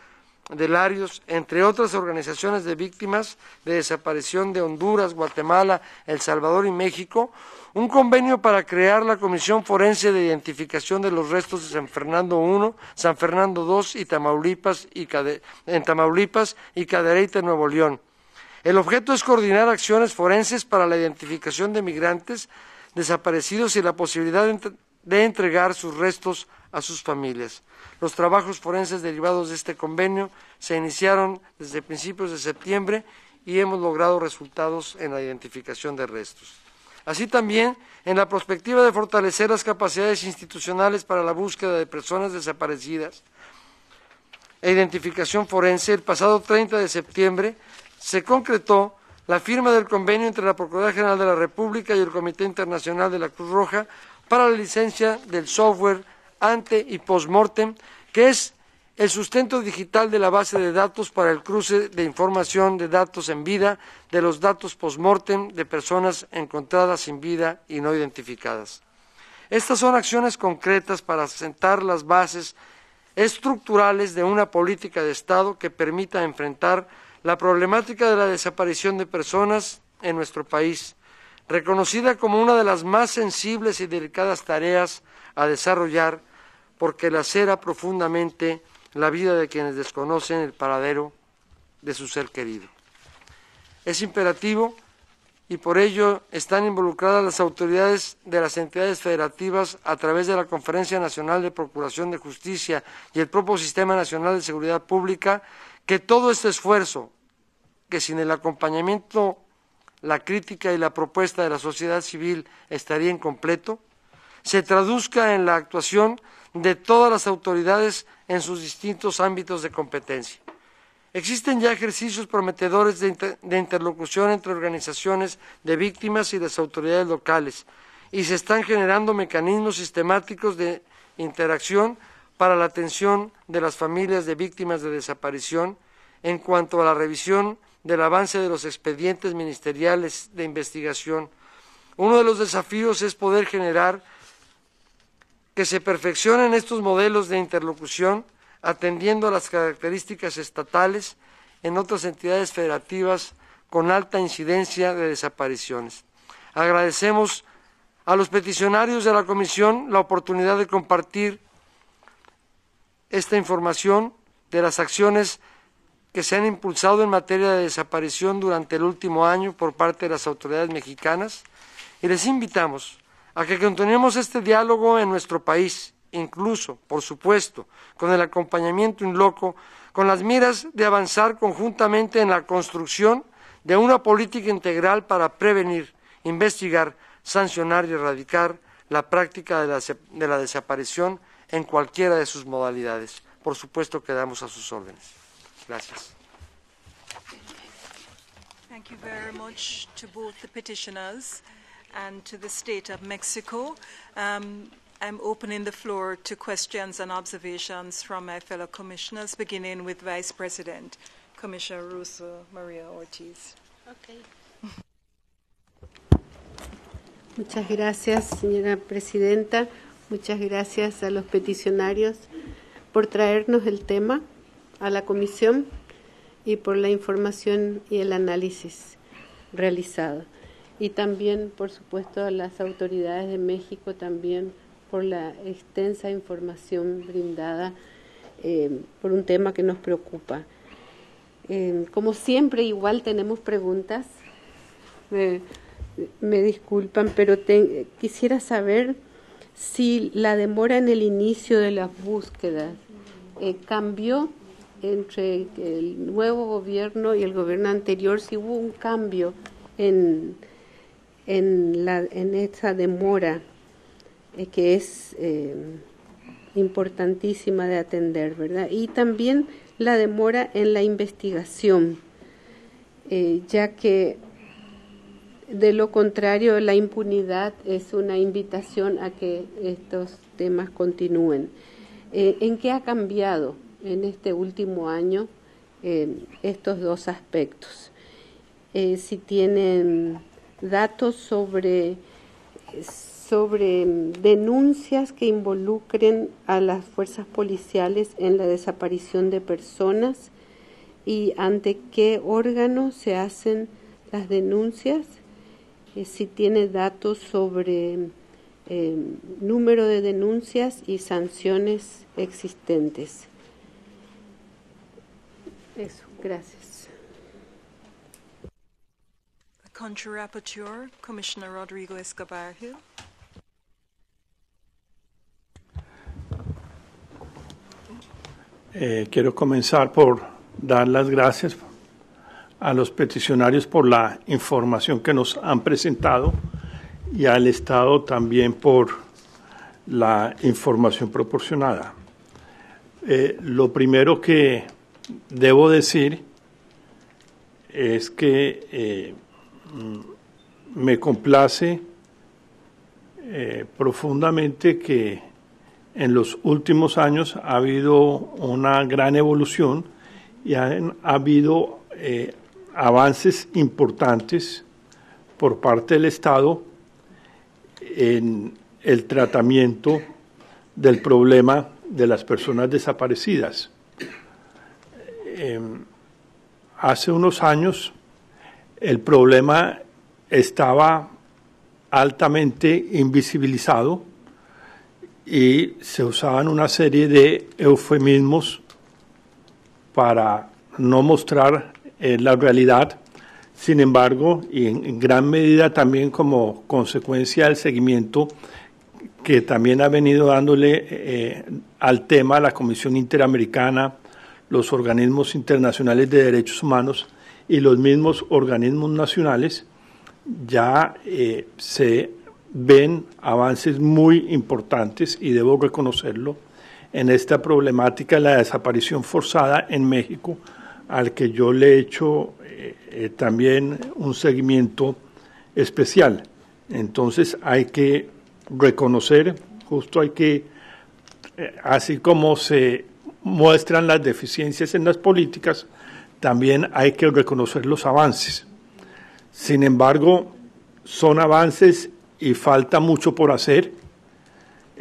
de Larios, entre otras organizaciones de víctimas de desaparición de Honduras, Guatemala, El Salvador y México, un convenio para crear la Comisión Forense de Identificación de los Restos de San Fernando I, San Fernando II y Tamaulipas y Cade en Tamaulipas y Nuevo León el objeto es coordinar acciones forenses para la identificación de migrantes desaparecidos y la posibilidad de entregar sus restos a sus familias. Los trabajos forenses derivados de este convenio se iniciaron desde principios de septiembre y hemos logrado resultados en la identificación de restos. Así también, en la perspectiva de fortalecer las capacidades institucionales para la búsqueda de personas desaparecidas e identificación forense, el pasado 30 de septiembre se concretó la firma del convenio entre la Procuraduría General de la República y el Comité Internacional de la Cruz Roja para la licencia del software ante y post-mortem, que es el sustento digital de la base de datos para el cruce de información de datos en vida de los datos post-mortem de personas encontradas sin vida y no identificadas. Estas son acciones concretas para sentar las bases estructurales de una política de Estado que permita enfrentar la problemática de la desaparición de personas en nuestro país, reconocida como una de las más sensibles y delicadas tareas a desarrollar porque lacera profundamente la vida de quienes desconocen el paradero de su ser querido. Es imperativo y por ello están involucradas las autoridades de las entidades federativas a través de la Conferencia Nacional de Procuración de Justicia y el propio Sistema Nacional de Seguridad Pública que todo este esfuerzo, que sin el acompañamiento, la crítica y la propuesta de la sociedad civil estaría incompleto, se traduzca en la actuación de todas las autoridades en sus distintos ámbitos de competencia. Existen ya ejercicios prometedores de, interlocución entre organizaciones de víctimas y las autoridades locales y se están generando mecanismos sistemáticos de interacción para la atención de las familias de víctimas de desaparición en cuanto a la revisión del avance de los expedientes ministeriales de investigación. Uno de los desafíos es poder generar que se perfeccionen estos modelos de interlocución atendiendo a las características estatales en otras entidades federativas con alta incidencia de desapariciones. Agradecemos a los peticionarios de la Comisión la oportunidad de compartir esta información de las acciones que se han impulsado en materia de desaparición durante el último año por parte de las autoridades mexicanas y les invitamos a que continuemos este diálogo en nuestro país, incluso, por supuesto, con el acompañamiento in loco, con las miras de avanzar conjuntamente en la construcción de una política integral para prevenir, investigar, sancionar y erradicar la práctica de la, de la desaparición en cualquiera de sus modalidades. Por supuesto, quedamos a sus órdenes. Gracias. Thank you very much to both the petitioners and to the State of Mexico. Um, I'm opening the floor to questions and observations from my fellow commissioners, beginning with Vice President Commissioner Russo Maria Ortiz. Okay. Muchas gracias, señora presidenta. Muchas gracias a los peticionarios por traernos el tema a la comisión y por la información y el análisis realizado. Y también, por supuesto, a las autoridades de México también por la extensa información brindada eh, por un tema que nos preocupa. Eh, como siempre, igual tenemos preguntas. Eh, me disculpan, pero quisiera saber si la demora en el inicio de las búsquedas eh, cambió entre el nuevo gobierno y el gobierno anterior, si hubo un cambio en, la, esa demora eh, que es eh, importantísima de atender, ¿verdad? Y también la demora en la investigación, ya que de lo contrario, la impunidad es una invitación a que estos temas continúen. Eh, ¿En qué ha cambiado en este último año eh, estos dos aspectos? Eh, si tienen datos sobre, sobre denuncias que involucren a las fuerzas policiales en la desaparición de personas y ante qué órganos se hacen las denuncias eh, si tiene datos sobre eh, número de denuncias y sanciones existentes. Eso, gracias. Country Rapporteur, Commissioner Rodrigo Escobar eh, quiero comenzar por dar las gracias a los peticionarios por la información que nos han presentado y al Estado también por la información proporcionada. Eh, lo primero que debo decir es que eh, me complace eh, profundamente que en los últimos años ha habido una gran evolución y ha habido avances importantes por parte del Estado en el tratamiento del problema de las personas desaparecidas. Em, hace unos años el problema estaba altamente invisibilizado y se usaban una serie de eufemismos para no mostrar eh, la realidad. Sin embargo, y en, gran medida también como consecuencia del seguimiento que también ha venido dándole eh, eh, al tema la Comisión Interamericana, los organismos internacionales de derechos humanos y los mismos organismos nacionales, ya se ven avances muy importantes y debo reconocerlo en esta problemática de la desaparición forzada en México al que yo le he hecho eh, eh, también un seguimiento especial. Entonces hay que reconocer, justo hay que, eh, así como se muestran las deficiencias en las políticas, también hay que reconocer los avances. Sin embargo, son avances y falta mucho por hacer.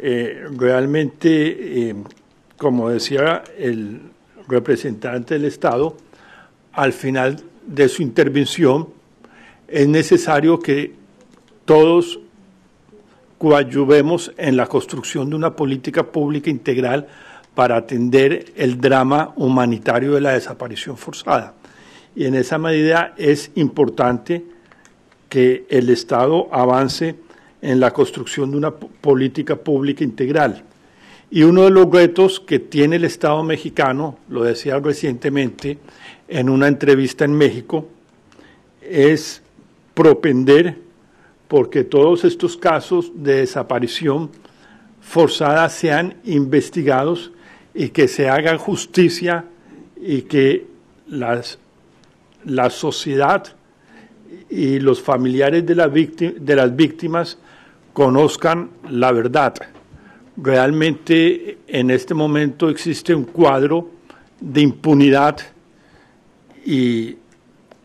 realmente, como decía el representante del Estado, al final de su intervención, es necesario que todos coadyuvemos en la construcción de una política pública integral para atender el drama humanitario de la desaparición forzada. Y en esa medida es importante que el Estado avance en la construcción de una política pública integral. Y uno de los retos que tiene el Estado mexicano, lo decía recientemente en una entrevista en México, es propender porque todos estos casos de desaparición forzada sean investigados y que se haga justicia y que la sociedad y los familiares de, de las víctimas conozcan la verdad. Realmente en este momento existe un cuadro de impunidad y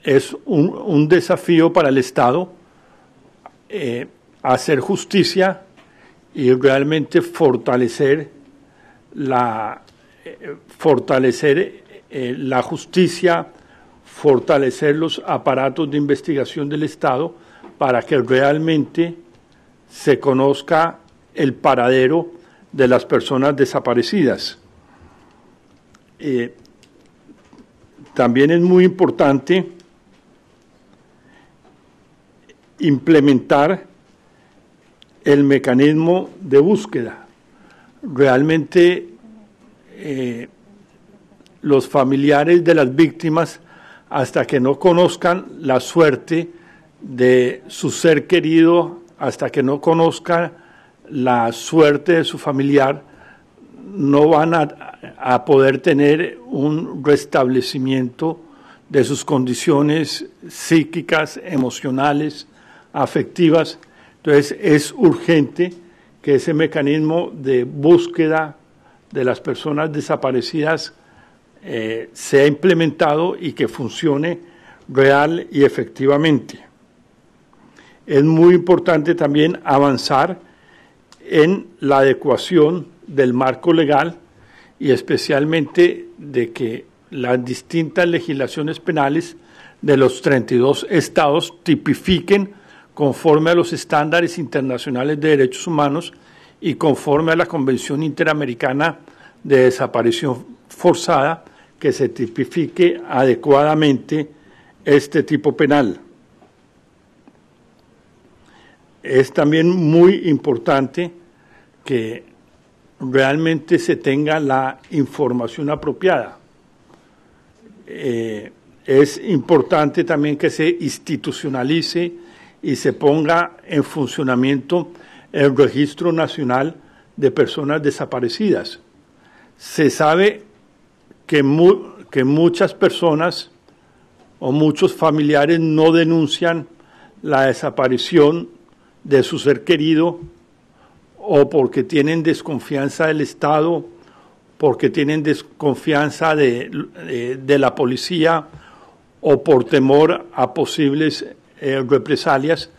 es un, desafío para el Estado eh, hacer justicia y realmente fortalecer eh, fortalecer, eh, la justicia, fortalecer los aparatos de investigación del Estado para que realmente se conozca el paradero de las personas desaparecidas. Eh, también es muy importante implementar el mecanismo de búsqueda. Realmente eh, los familiares de las víctimas, hasta que no conozcan la suerte de su ser querido, hasta que no conozcan la suerte de su familiar, no van a, poder tener un restablecimiento de sus condiciones psíquicas, emocionales, afectivas. Entonces es urgente que ese mecanismo de búsqueda de las personas desaparecidas eh, sea implementado y que funcione real y efectivamente. Es muy importante también avanzar en la adecuación del marco legal y especialmente de que las distintas legislaciones penales de los 32 estados tipifiquen conforme a los estándares internacionales de derechos humanos y conforme a la Convención Interamericana de Desaparición Forzada que se tipifique adecuadamente este tipo penal es también muy importante que realmente se tenga la información apropiada. Eh, es importante también que se institucionalice y se ponga en funcionamiento el Registro Nacional de Personas Desaparecidas. Se sabe que muchas personas o muchos familiares no denuncian la desaparición de su ser querido o porque tienen desconfianza del Estado, porque tienen desconfianza de, la policía o por temor a posibles eh, represalias,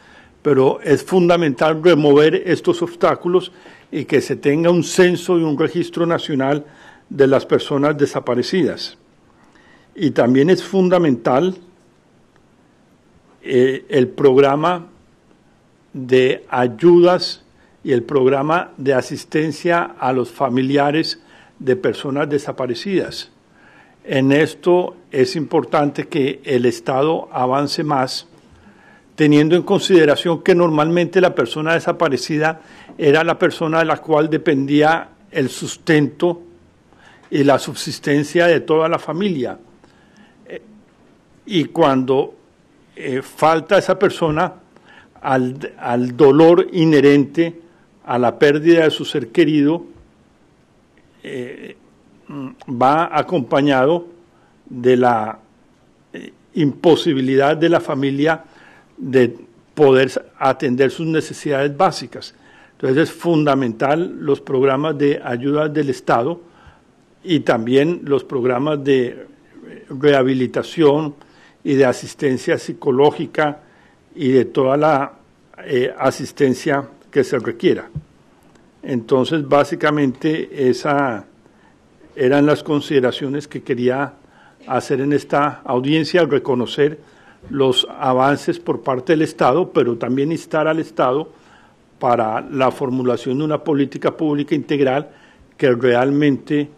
pero es fundamental remover estos obstáculos y que se tenga un censo y un registro nacional de las personas desaparecidas. Y también es fundamental eh, el programa de ayudas y el programa de asistencia a los familiares de personas desaparecidas. En esto es importante que el Estado avance más, teniendo en consideración que normalmente la persona desaparecida era la persona de la cual dependía el sustento y la subsistencia de toda la familia. Eh, y cuando eh, falta esa persona, al, dolor inherente a la pérdida de su ser querido, eh, va acompañado de la eh, imposibilidad de la familia de poder atender sus necesidades básicas. Entonces es fundamental los programas de ayuda del Estado y también los programas de rehabilitación y de asistencia psicológica y de toda la eh, asistencia que se requiera. Entonces, básicamente, esas eran las consideraciones que quería hacer en esta audiencia, reconocer los avances por parte del Estado, pero también instar al Estado para la formulación de una política pública integral que realmente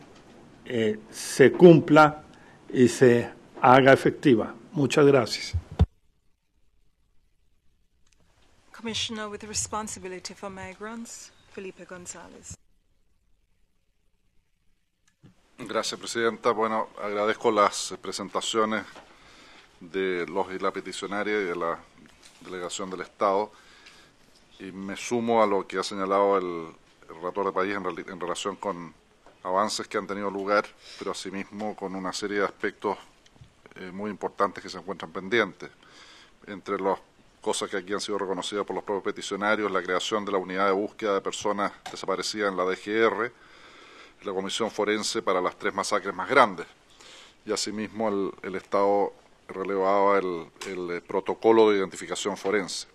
eh, se cumpla y se haga efectiva. Muchas gracias. Felipe González. Gracias, Presidenta. Bueno, agradezco las presentaciones de los y la peticionaria y de la delegación del Estado y me sumo a lo que ha señalado el, el relator de país en, relación con avances que han tenido lugar, pero asimismo con una serie de aspectos eh, muy importantes que se encuentran pendientes. Entre los cosas que aquí han sido reconocidas por los propios peticionarios, la creación de la unidad de búsqueda de personas desaparecidas en la DGR, la Comisión Forense para las tres masacres más grandes. Y asimismo el, Estado relevaba el, eh, protocolo de identificación forense.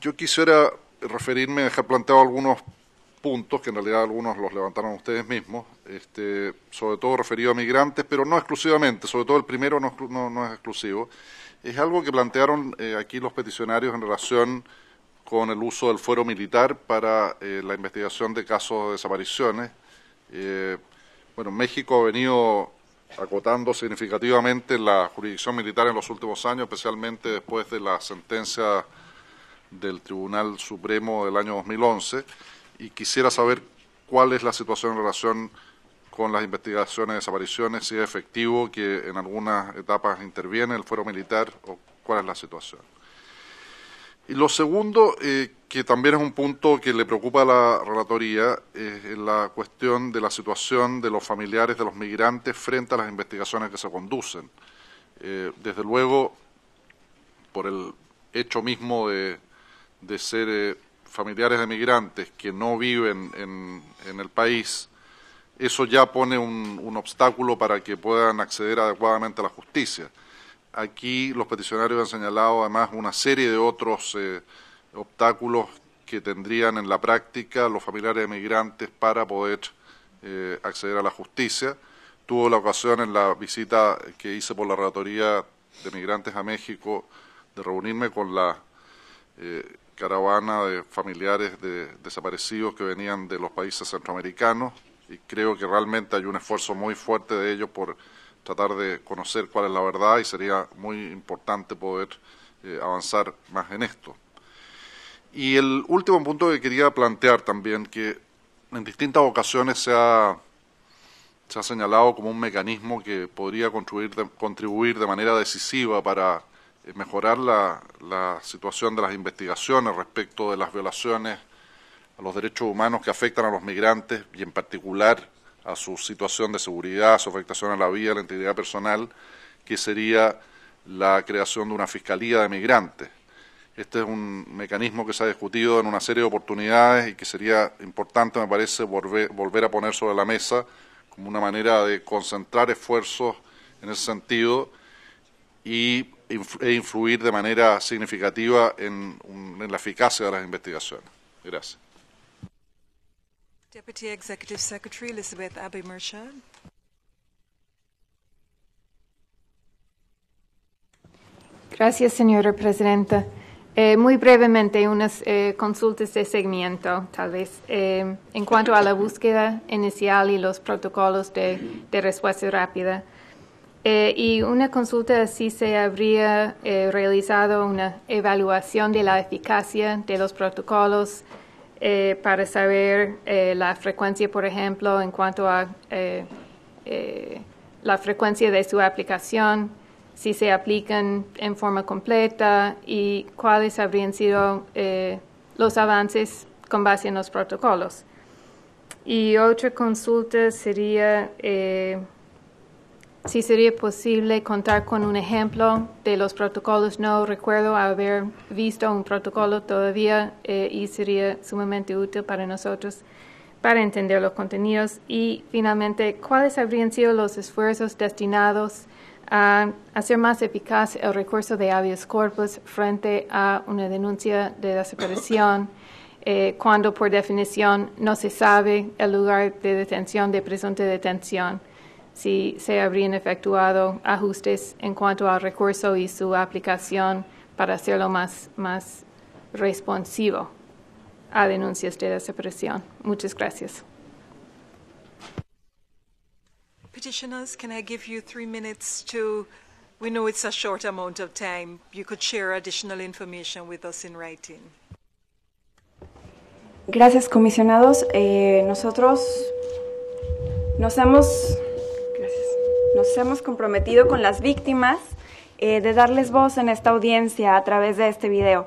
Yo quisiera referirme, dejar planteado algunos puntos, que en realidad algunos los levantaron ustedes mismos, este, sobre todo referido a migrantes, pero no exclusivamente, sobre todo el primero no es exclusivo, es algo que plantearon eh, aquí los peticionarios en relación con el uso del fuero militar para eh, la investigación de casos de desapariciones. Eh, bueno, México ha venido acotando significativamente la jurisdicción militar en los últimos años, especialmente después de la sentencia del Tribunal Supremo del año 2011, y quisiera saber cuál es la situación en relación con las investigaciones de desapariciones, si es efectivo que en algunas etapas interviene el fuero militar o cuál es la situación. Y lo segundo, eh, que también es un punto que le preocupa a la relatoría, es la cuestión de la situación de los familiares de los migrantes frente a las investigaciones que se conducen. Eh, desde luego, por el hecho mismo de, ser eh, familiares de migrantes que no viven en el país, eso ya pone un, obstáculo para que puedan acceder adecuadamente a la justicia. Aquí los peticionarios han señalado además una serie de otros eh, obstáculos que tendrían en la práctica los familiares de migrantes para poder eh, acceder a la justicia. Tuvo la ocasión en la visita que hice por la Redatoría de Migrantes a México de reunirme con la eh, caravana de familiares de desaparecidos que venían de los países centroamericanos y creo que realmente hay un esfuerzo muy fuerte de ellos por tratar de conocer cuál es la verdad y sería muy importante poder eh, avanzar más en esto. Y el último punto que quería plantear también, que en distintas ocasiones se ha, señalado como un mecanismo que podría contribuir de, contribuir de manera decisiva para eh, mejorar la situación de las investigaciones respecto de las violaciones a los derechos humanos que afectan a los migrantes y en particular a su situación de seguridad, a su afectación a la vida, a la integridad personal, que sería la creación de una fiscalía de migrantes. Este es un mecanismo que se ha discutido en una serie de oportunidades y que sería importante, me parece, volver, a poner sobre la mesa como una manera de concentrar esfuerzos en ese sentido y, e influir de manera significativa en la eficacia de las investigaciones. Gracias. Deputy Executive Secretary Elizabeth Abbey Gracias, señora presidenta. Eh, muy brevemente, unas eh, consultas de seguimiento, tal vez. Eh, en cuanto a la búsqueda inicial y los protocolos de, de respuesta rápida, y una consulta si se habría realizado una evaluación de la eficacia de los protocolos eh, para saber eh, la frecuencia, por ejemplo, en cuanto a eh, la frecuencia de su aplicación, si se aplican en forma completa y cuáles habrían sido los avances con base en los protocolos. Y otra consulta sería si sería posible contar con un ejemplo de los protocolos. No recuerdo haber visto un protocolo todavía eh, y sería sumamente útil para nosotros para entender los contenidos. Y finalmente, ¿cuáles habrían sido los esfuerzos destinados a hacer más eficaz el recurso de habeas corpus frente a una denuncia de desaparición? Eh, cuando por definición no se sabe el lugar de detención de presunta detención si se habrían efectuado ajustes en cuanto al recurso y su aplicación para hacerlo más, más responsivo a ah, denuncias de desaparición. Muchas gracias. Petitioners, can I give you three minutes to? We know it's a short amount of time. You could share additional information with us in writing. Gracias, comisionados. Eh, nosotros nos hemos nos hemos comprometido con las víctimas eh, de darles voz en esta audiencia a través de este video.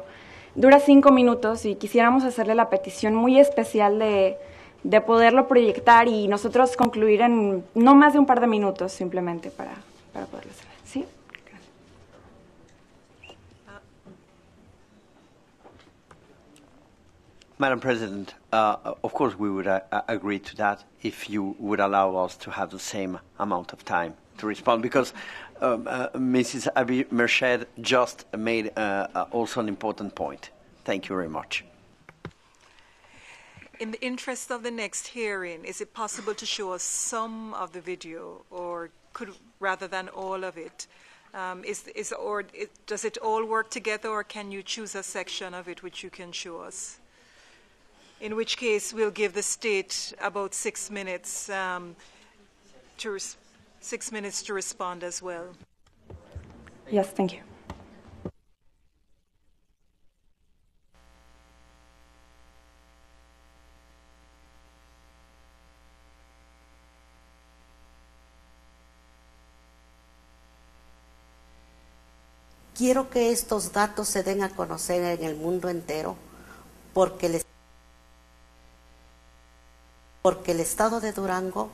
Dura cinco minutos y quisiéramos hacerle la petición muy especial de, poderlo proyectar y nosotros concluir en no más de un par de minutos simplemente para, para poderlo hacer. ¿Sí? Madam President, Uh, of course, we would uh, uh, agree to that if you would allow us to have the same amount of time to respond, because um, uh, Mrs. Abi Merced just made uh, uh, also an important point. Thank you very much. In the interest of the next hearing, is it possible to show us some of the video, or could rather than all of it? Um, is, is, or it, does it all work together, or can you choose a section of it which you can show us? in which case we'll give the state about six minutes, um, to res- six minutes to respond as well. Yes, thank you. Quiero que estos datos se den a conocer en el mundo entero porque les porque el estado de Durango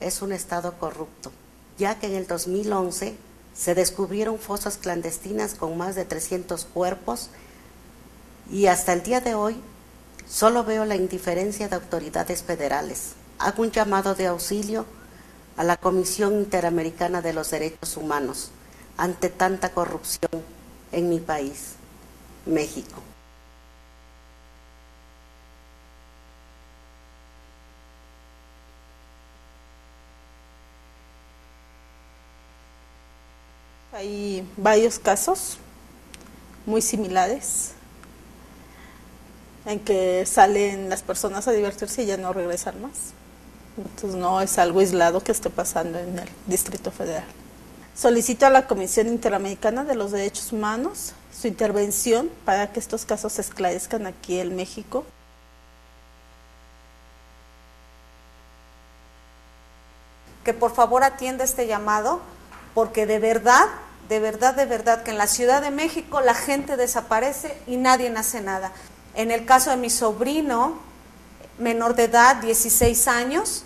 es un estado corrupto, ya que en el 2011 se descubrieron fosas clandestinas con más de 300 cuerpos y hasta el día de hoy solo veo la indiferencia de autoridades federales. Hago un llamado de auxilio a la Comisión Interamericana de los Derechos Humanos ante tanta corrupción en mi país, México. hay varios casos muy similares en que salen las personas a divertirse y ya no regresan más. Entonces no es algo aislado que esté pasando en el Distrito Federal. Solicito a la Comisión Interamericana de los Derechos Humanos su intervención para que estos casos se esclarezcan aquí en México. Que por favor atienda este llamado porque de verdad de verdad, de verdad, que en la Ciudad de México la gente desaparece y nadie nace nada. En el caso de mi sobrino, menor de edad, 16 años,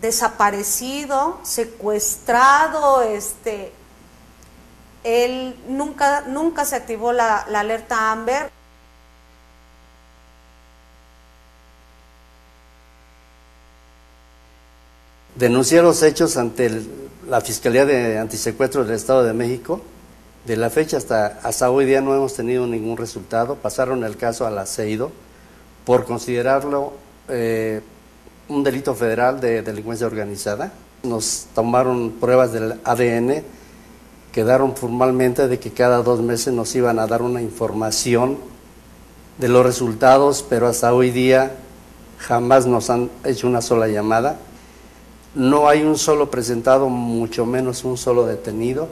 desaparecido, secuestrado, este, él nunca, nunca se activó la, la alerta Amber. Denuncié los hechos ante el la Fiscalía de Antisecuestro del Estado de México, de la fecha hasta, hasta hoy día no hemos tenido ningún resultado. Pasaron el caso al aceido por considerarlo eh, un delito federal de delincuencia organizada. Nos tomaron pruebas del ADN, quedaron formalmente de que cada dos meses nos iban a dar una información de los resultados, pero hasta hoy día jamás nos han hecho una sola llamada no hay un solo presentado, mucho menos un solo detenido.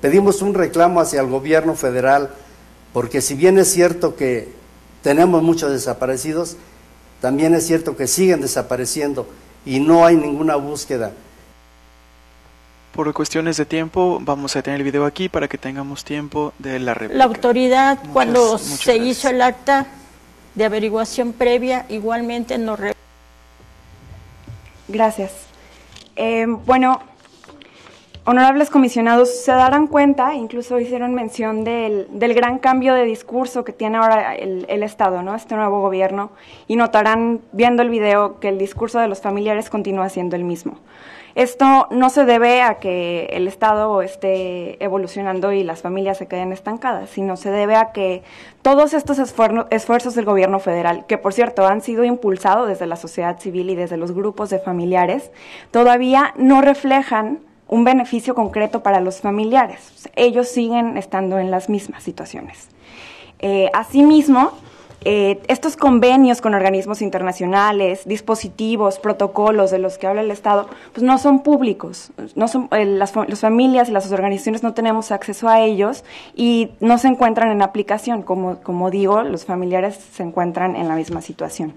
Pedimos un reclamo hacia el gobierno federal, porque si bien es cierto que tenemos muchos desaparecidos, también es cierto que siguen desapareciendo y no hay ninguna búsqueda. Por cuestiones de tiempo, vamos a tener el video aquí para que tengamos tiempo de la La autoridad, cuando se hizo el acta de averiguación previa, igualmente nos... Gracias. Em, bueno, honorables comisionados, se darán cuenta, incluso hicieron mención del, del gran cambio de discurso que tiene ahora el, Estado, ¿no? este nuevo gobierno, y notarán viendo el video que el discurso de los familiares continúa siendo el mismo. Esto no se debe a que el Estado esté evolucionando y las familias se queden estancadas, sino se debe a que todos estos esfuerzos del gobierno federal, que por cierto han sido impulsados desde la sociedad civil y desde los grupos de familiares, todavía no reflejan un beneficio concreto para los familiares. Ellos siguen estando en las mismas situaciones. Eh, asimismo, eh, estos convenios con organismos internacionales, dispositivos, protocolos de los que habla el Estado, pues no son públicos. No son, eh, las, familias y las organizaciones no tenemos acceso a ellos y no se encuentran en aplicación. como digo, los familiares se encuentran en la misma situación.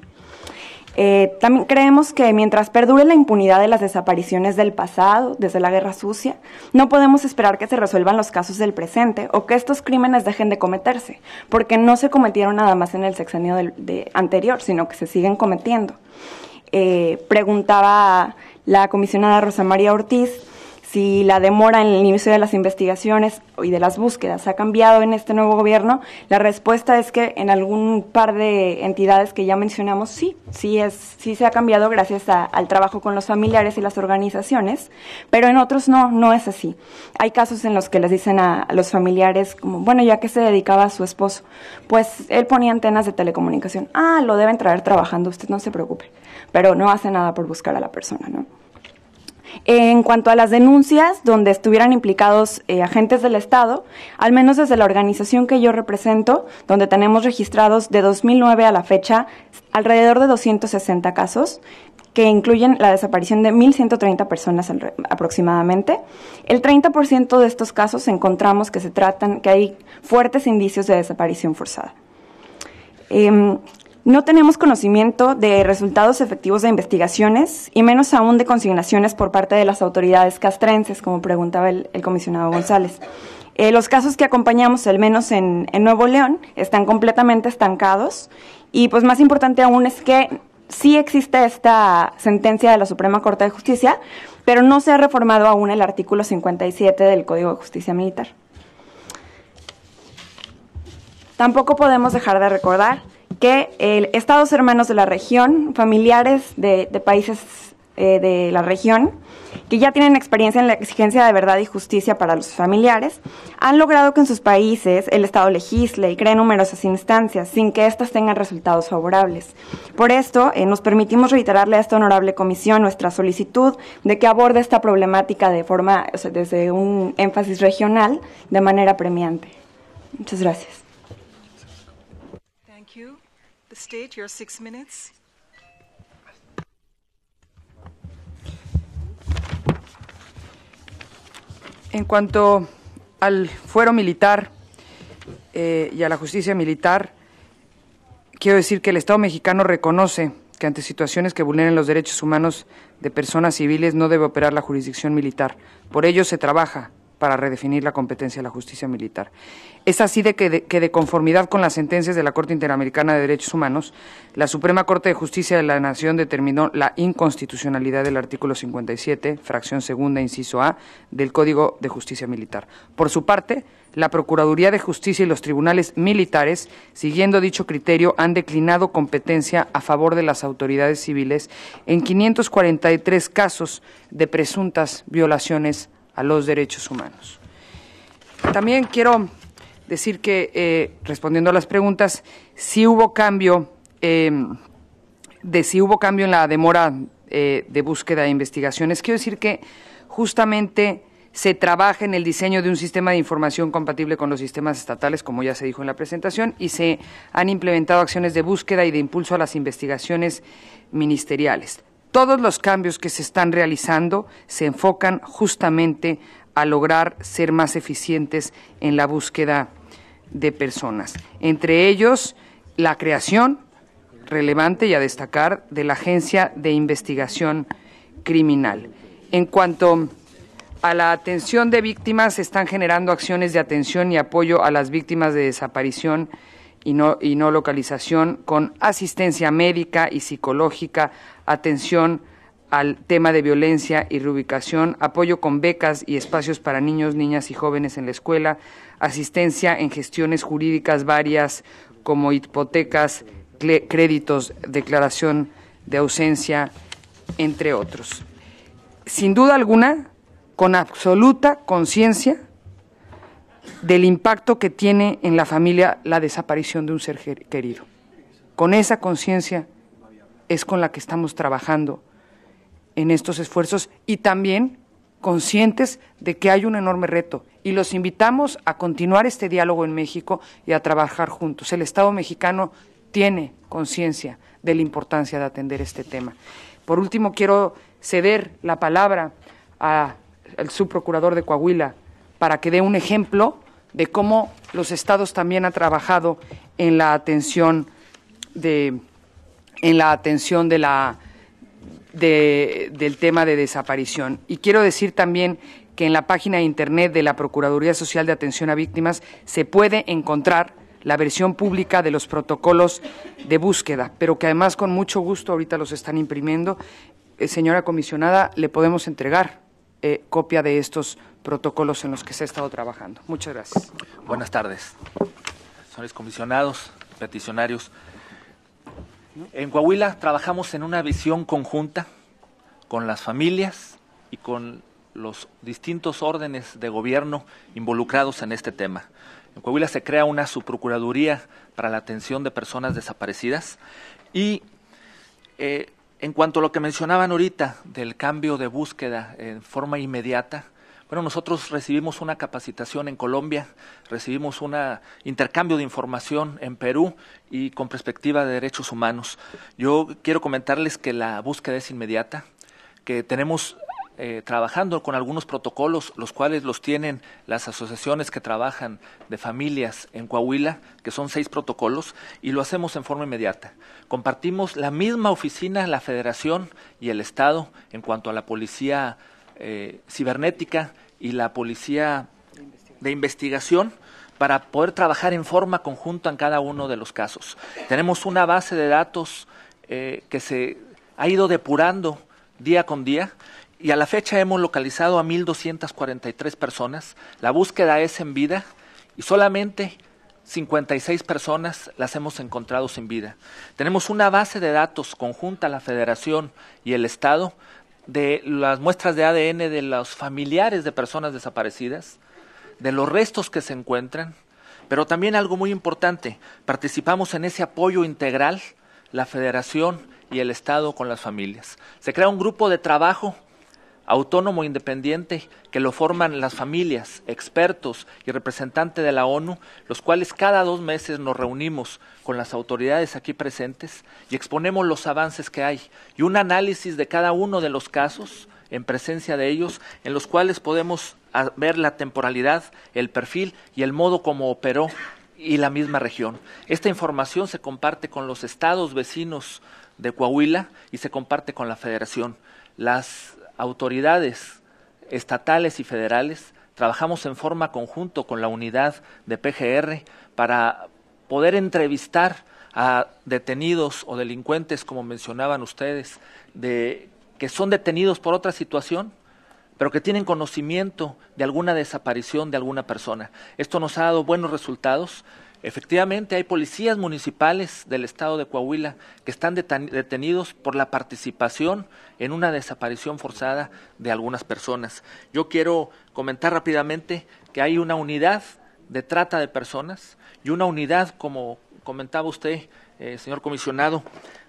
Eh, también creemos que mientras perdure la impunidad de las desapariciones del pasado, desde la guerra sucia, no podemos esperar que se resuelvan los casos del presente o que estos crímenes dejen de cometerse, porque no se cometieron nada más en el sexenio anterior, sino que se siguen cometiendo. Eh, preguntaba la comisionada Rosa María Ortiz si la demora en el inicio de las investigaciones y de las búsquedas ha cambiado en este nuevo gobierno, la respuesta es que en algún par de entidades que ya mencionamos, sí, sí, es, sí se ha cambiado gracias al trabajo con los familiares y las organizaciones, pero en otros no, no es así. Hay casos en los que les dicen a, los familiares, como, bueno, ya que se dedicaba a su esposo, pues él ponía antenas de telecomunicación, ah, lo deben traer trabajando, usted no se preocupe, pero no hace nada por buscar a la persona, ¿no? En cuanto a las denuncias donde estuvieran implicados eh, agentes del Estado, al menos desde la organización que yo represento, donde tenemos registrados de 2009 a la fecha alrededor de 260 casos, que incluyen la desaparición de 1.130 personas aproximadamente. El 30% de estos casos encontramos que se tratan, que hay fuertes indicios de desaparición forzada. Em, no tenemos conocimiento de resultados efectivos de investigaciones y menos aún de consignaciones por parte de las autoridades castrenses, como preguntaba el, comisionado González. Eh, los casos que acompañamos, al menos en, en Nuevo León, están completamente estancados y pues más importante aún es que sí existe esta sentencia de la Suprema Corte de Justicia, pero no se ha reformado aún el artículo 57 del Código de Justicia Militar. Tampoco podemos dejar de recordar que estados hermanos de la región, familiares de, países eh, de la región, que ya tienen experiencia en la exigencia de verdad y justicia para los familiares, han logrado que en sus países el Estado legisle y cree numerosas instancias sin que éstas tengan resultados favorables. Por esto, eh, nos permitimos reiterarle a esta honorable comisión nuestra solicitud de que aborde esta problemática de forma, desde un énfasis regional, de manera premiante. Muchas gracias. En cuanto al fuero militar eh, y a la justicia militar, quiero decir que el Estado mexicano reconoce que ante situaciones que vulneren los derechos humanos de personas civiles no debe operar la jurisdicción militar. Por ello se trabaja para redefinir la competencia de la justicia militar. Es así de que, de conformidad con las sentencias de la Corte Interamericana de Derechos Humanos, la Suprema Corte de Justicia de la Nación determinó la inconstitucionalidad del artículo 57, fracción segunda, inciso A, del Código de Justicia Militar. Por su parte, la Procuraduría de Justicia y los tribunales militares, siguiendo dicho criterio, han declinado competencia a favor de las autoridades civiles en 543 casos de presuntas violaciones a los derechos humanos. También quiero decir que, eh, respondiendo a las preguntas, si hubo cambio, em, de si hubo cambio en la demora eh, de búsqueda e investigaciones. Quiero decir que justamente se trabaja en el diseño de un sistema de información compatible con los sistemas estatales, como ya se dijo en la presentación, y se han implementado acciones de búsqueda y de impulso a las investigaciones ministeriales. Todos los cambios que se están realizando se enfocan justamente a lograr ser más eficientes en la búsqueda de personas. Entre ellos, la creación, relevante y a destacar, de la Agencia de Investigación Criminal. En cuanto a la atención de víctimas, se están generando acciones de atención y apoyo a las víctimas de desaparición y no, localización con asistencia médica y psicológica atención al tema de violencia y reubicación, apoyo con becas y espacios para niños, niñas y jóvenes en la escuela, asistencia en gestiones jurídicas varias como hipotecas, créditos, declaración de ausencia, entre otros. Sin duda alguna, con absoluta conciencia del impacto que tiene en la familia la desaparición de un ser querido. Con esa conciencia es con la que estamos trabajando en estos esfuerzos y también conscientes de que hay un enorme reto y los invitamos a continuar este diálogo en México y a trabajar juntos. El Estado mexicano tiene conciencia de la importancia de atender este tema. Por último, quiero ceder la palabra al subprocurador de Coahuila para que dé un ejemplo de cómo los estados también han trabajado en la atención de en la atención de la, del tema de desaparición. Y quiero decir también que en la página de internet de la Procuraduría Social de Atención a Víctimas se puede encontrar la versión pública de los protocolos de búsqueda, pero que además con mucho gusto ahorita los están imprimiendo. Eh, señora comisionada, le podemos entregar eh, copia de estos protocolos en los que se ha estado trabajando. Muchas gracias. Buenas tardes, señores comisionados, peticionarios. En Coahuila trabajamos en una visión conjunta con las familias y con los distintos órdenes de gobierno involucrados en este tema. En Coahuila se crea una subprocuraduría para la atención de personas desaparecidas y eh, en cuanto a lo que mencionaban ahorita del cambio de búsqueda en forma inmediata, bueno, nosotros recibimos una capacitación en Colombia, recibimos un intercambio de información en Perú y con perspectiva de derechos humanos. Yo quiero comentarles que la búsqueda es inmediata, que tenemos eh, trabajando con algunos protocolos, los cuales los tienen las asociaciones que trabajan de familias en Coahuila, que son seis protocolos, y lo hacemos en forma inmediata. Compartimos la misma oficina, la federación y el Estado en cuanto a la policía eh, cibernética y la policía de investigación, para poder trabajar en forma conjunta en cada uno de los casos. Tenemos una base de datos eh, que se ha ido depurando día con día y a la fecha hemos localizado a 1.243 personas. La búsqueda es en vida y solamente 56 personas las hemos encontrado sin vida. Tenemos una base de datos conjunta, la Federación y el Estado, de las muestras de ADN de los familiares de personas desaparecidas, de los restos que se encuentran, pero también algo muy importante, participamos en ese apoyo integral, la federación y el Estado con las familias. Se crea un grupo de trabajo autónomo independiente que lo forman las familias, expertos y representantes de la ONU, los cuales cada dos meses nos reunimos con las autoridades aquí presentes y exponemos los avances que hay y un análisis de cada uno de los casos en presencia de ellos, en los cuales podemos ah, ver la temporalidad, el perfil y el modo como operó y la misma región. Esta información se comparte con los estados vecinos de Coahuila y se comparte con la federación. Las autoridades estatales y federales, trabajamos en forma conjunto con la unidad de PGR para poder entrevistar a detenidos o delincuentes, como mencionaban ustedes, de, que son detenidos por otra situación, pero que tienen conocimiento de alguna desaparición de alguna persona. Esto nos ha dado buenos resultados. Efectivamente, hay policías municipales del estado de Coahuila que están detenidos por la participación en una desaparición forzada de algunas personas. Yo quiero comentar rápidamente que hay una unidad de trata de personas y una unidad, como comentaba usted, eh, señor comisionado,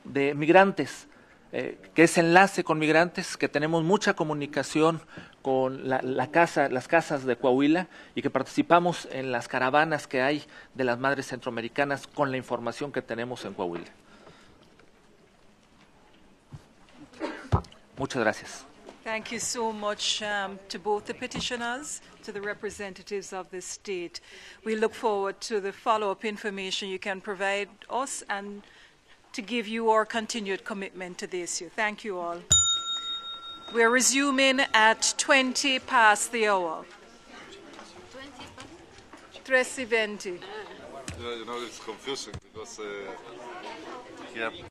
de migrantes, eh, que es enlace con migrantes, que tenemos mucha comunicación con la, la, casa, las casas de Coahuila y que participamos en las caravanas que hay de las madres centroamericanas con la información que tenemos en Coahuila. Muchas gracias. Thank you so much um, to both the petitioners, to the representatives of the state. We look forward to the follow-up information you can provide us and to give you our continued commitment to the issue. Thank you all. We're resuming at 20 past the hour. Twenty Yeah, You know, it's confusing because, uh, yeah.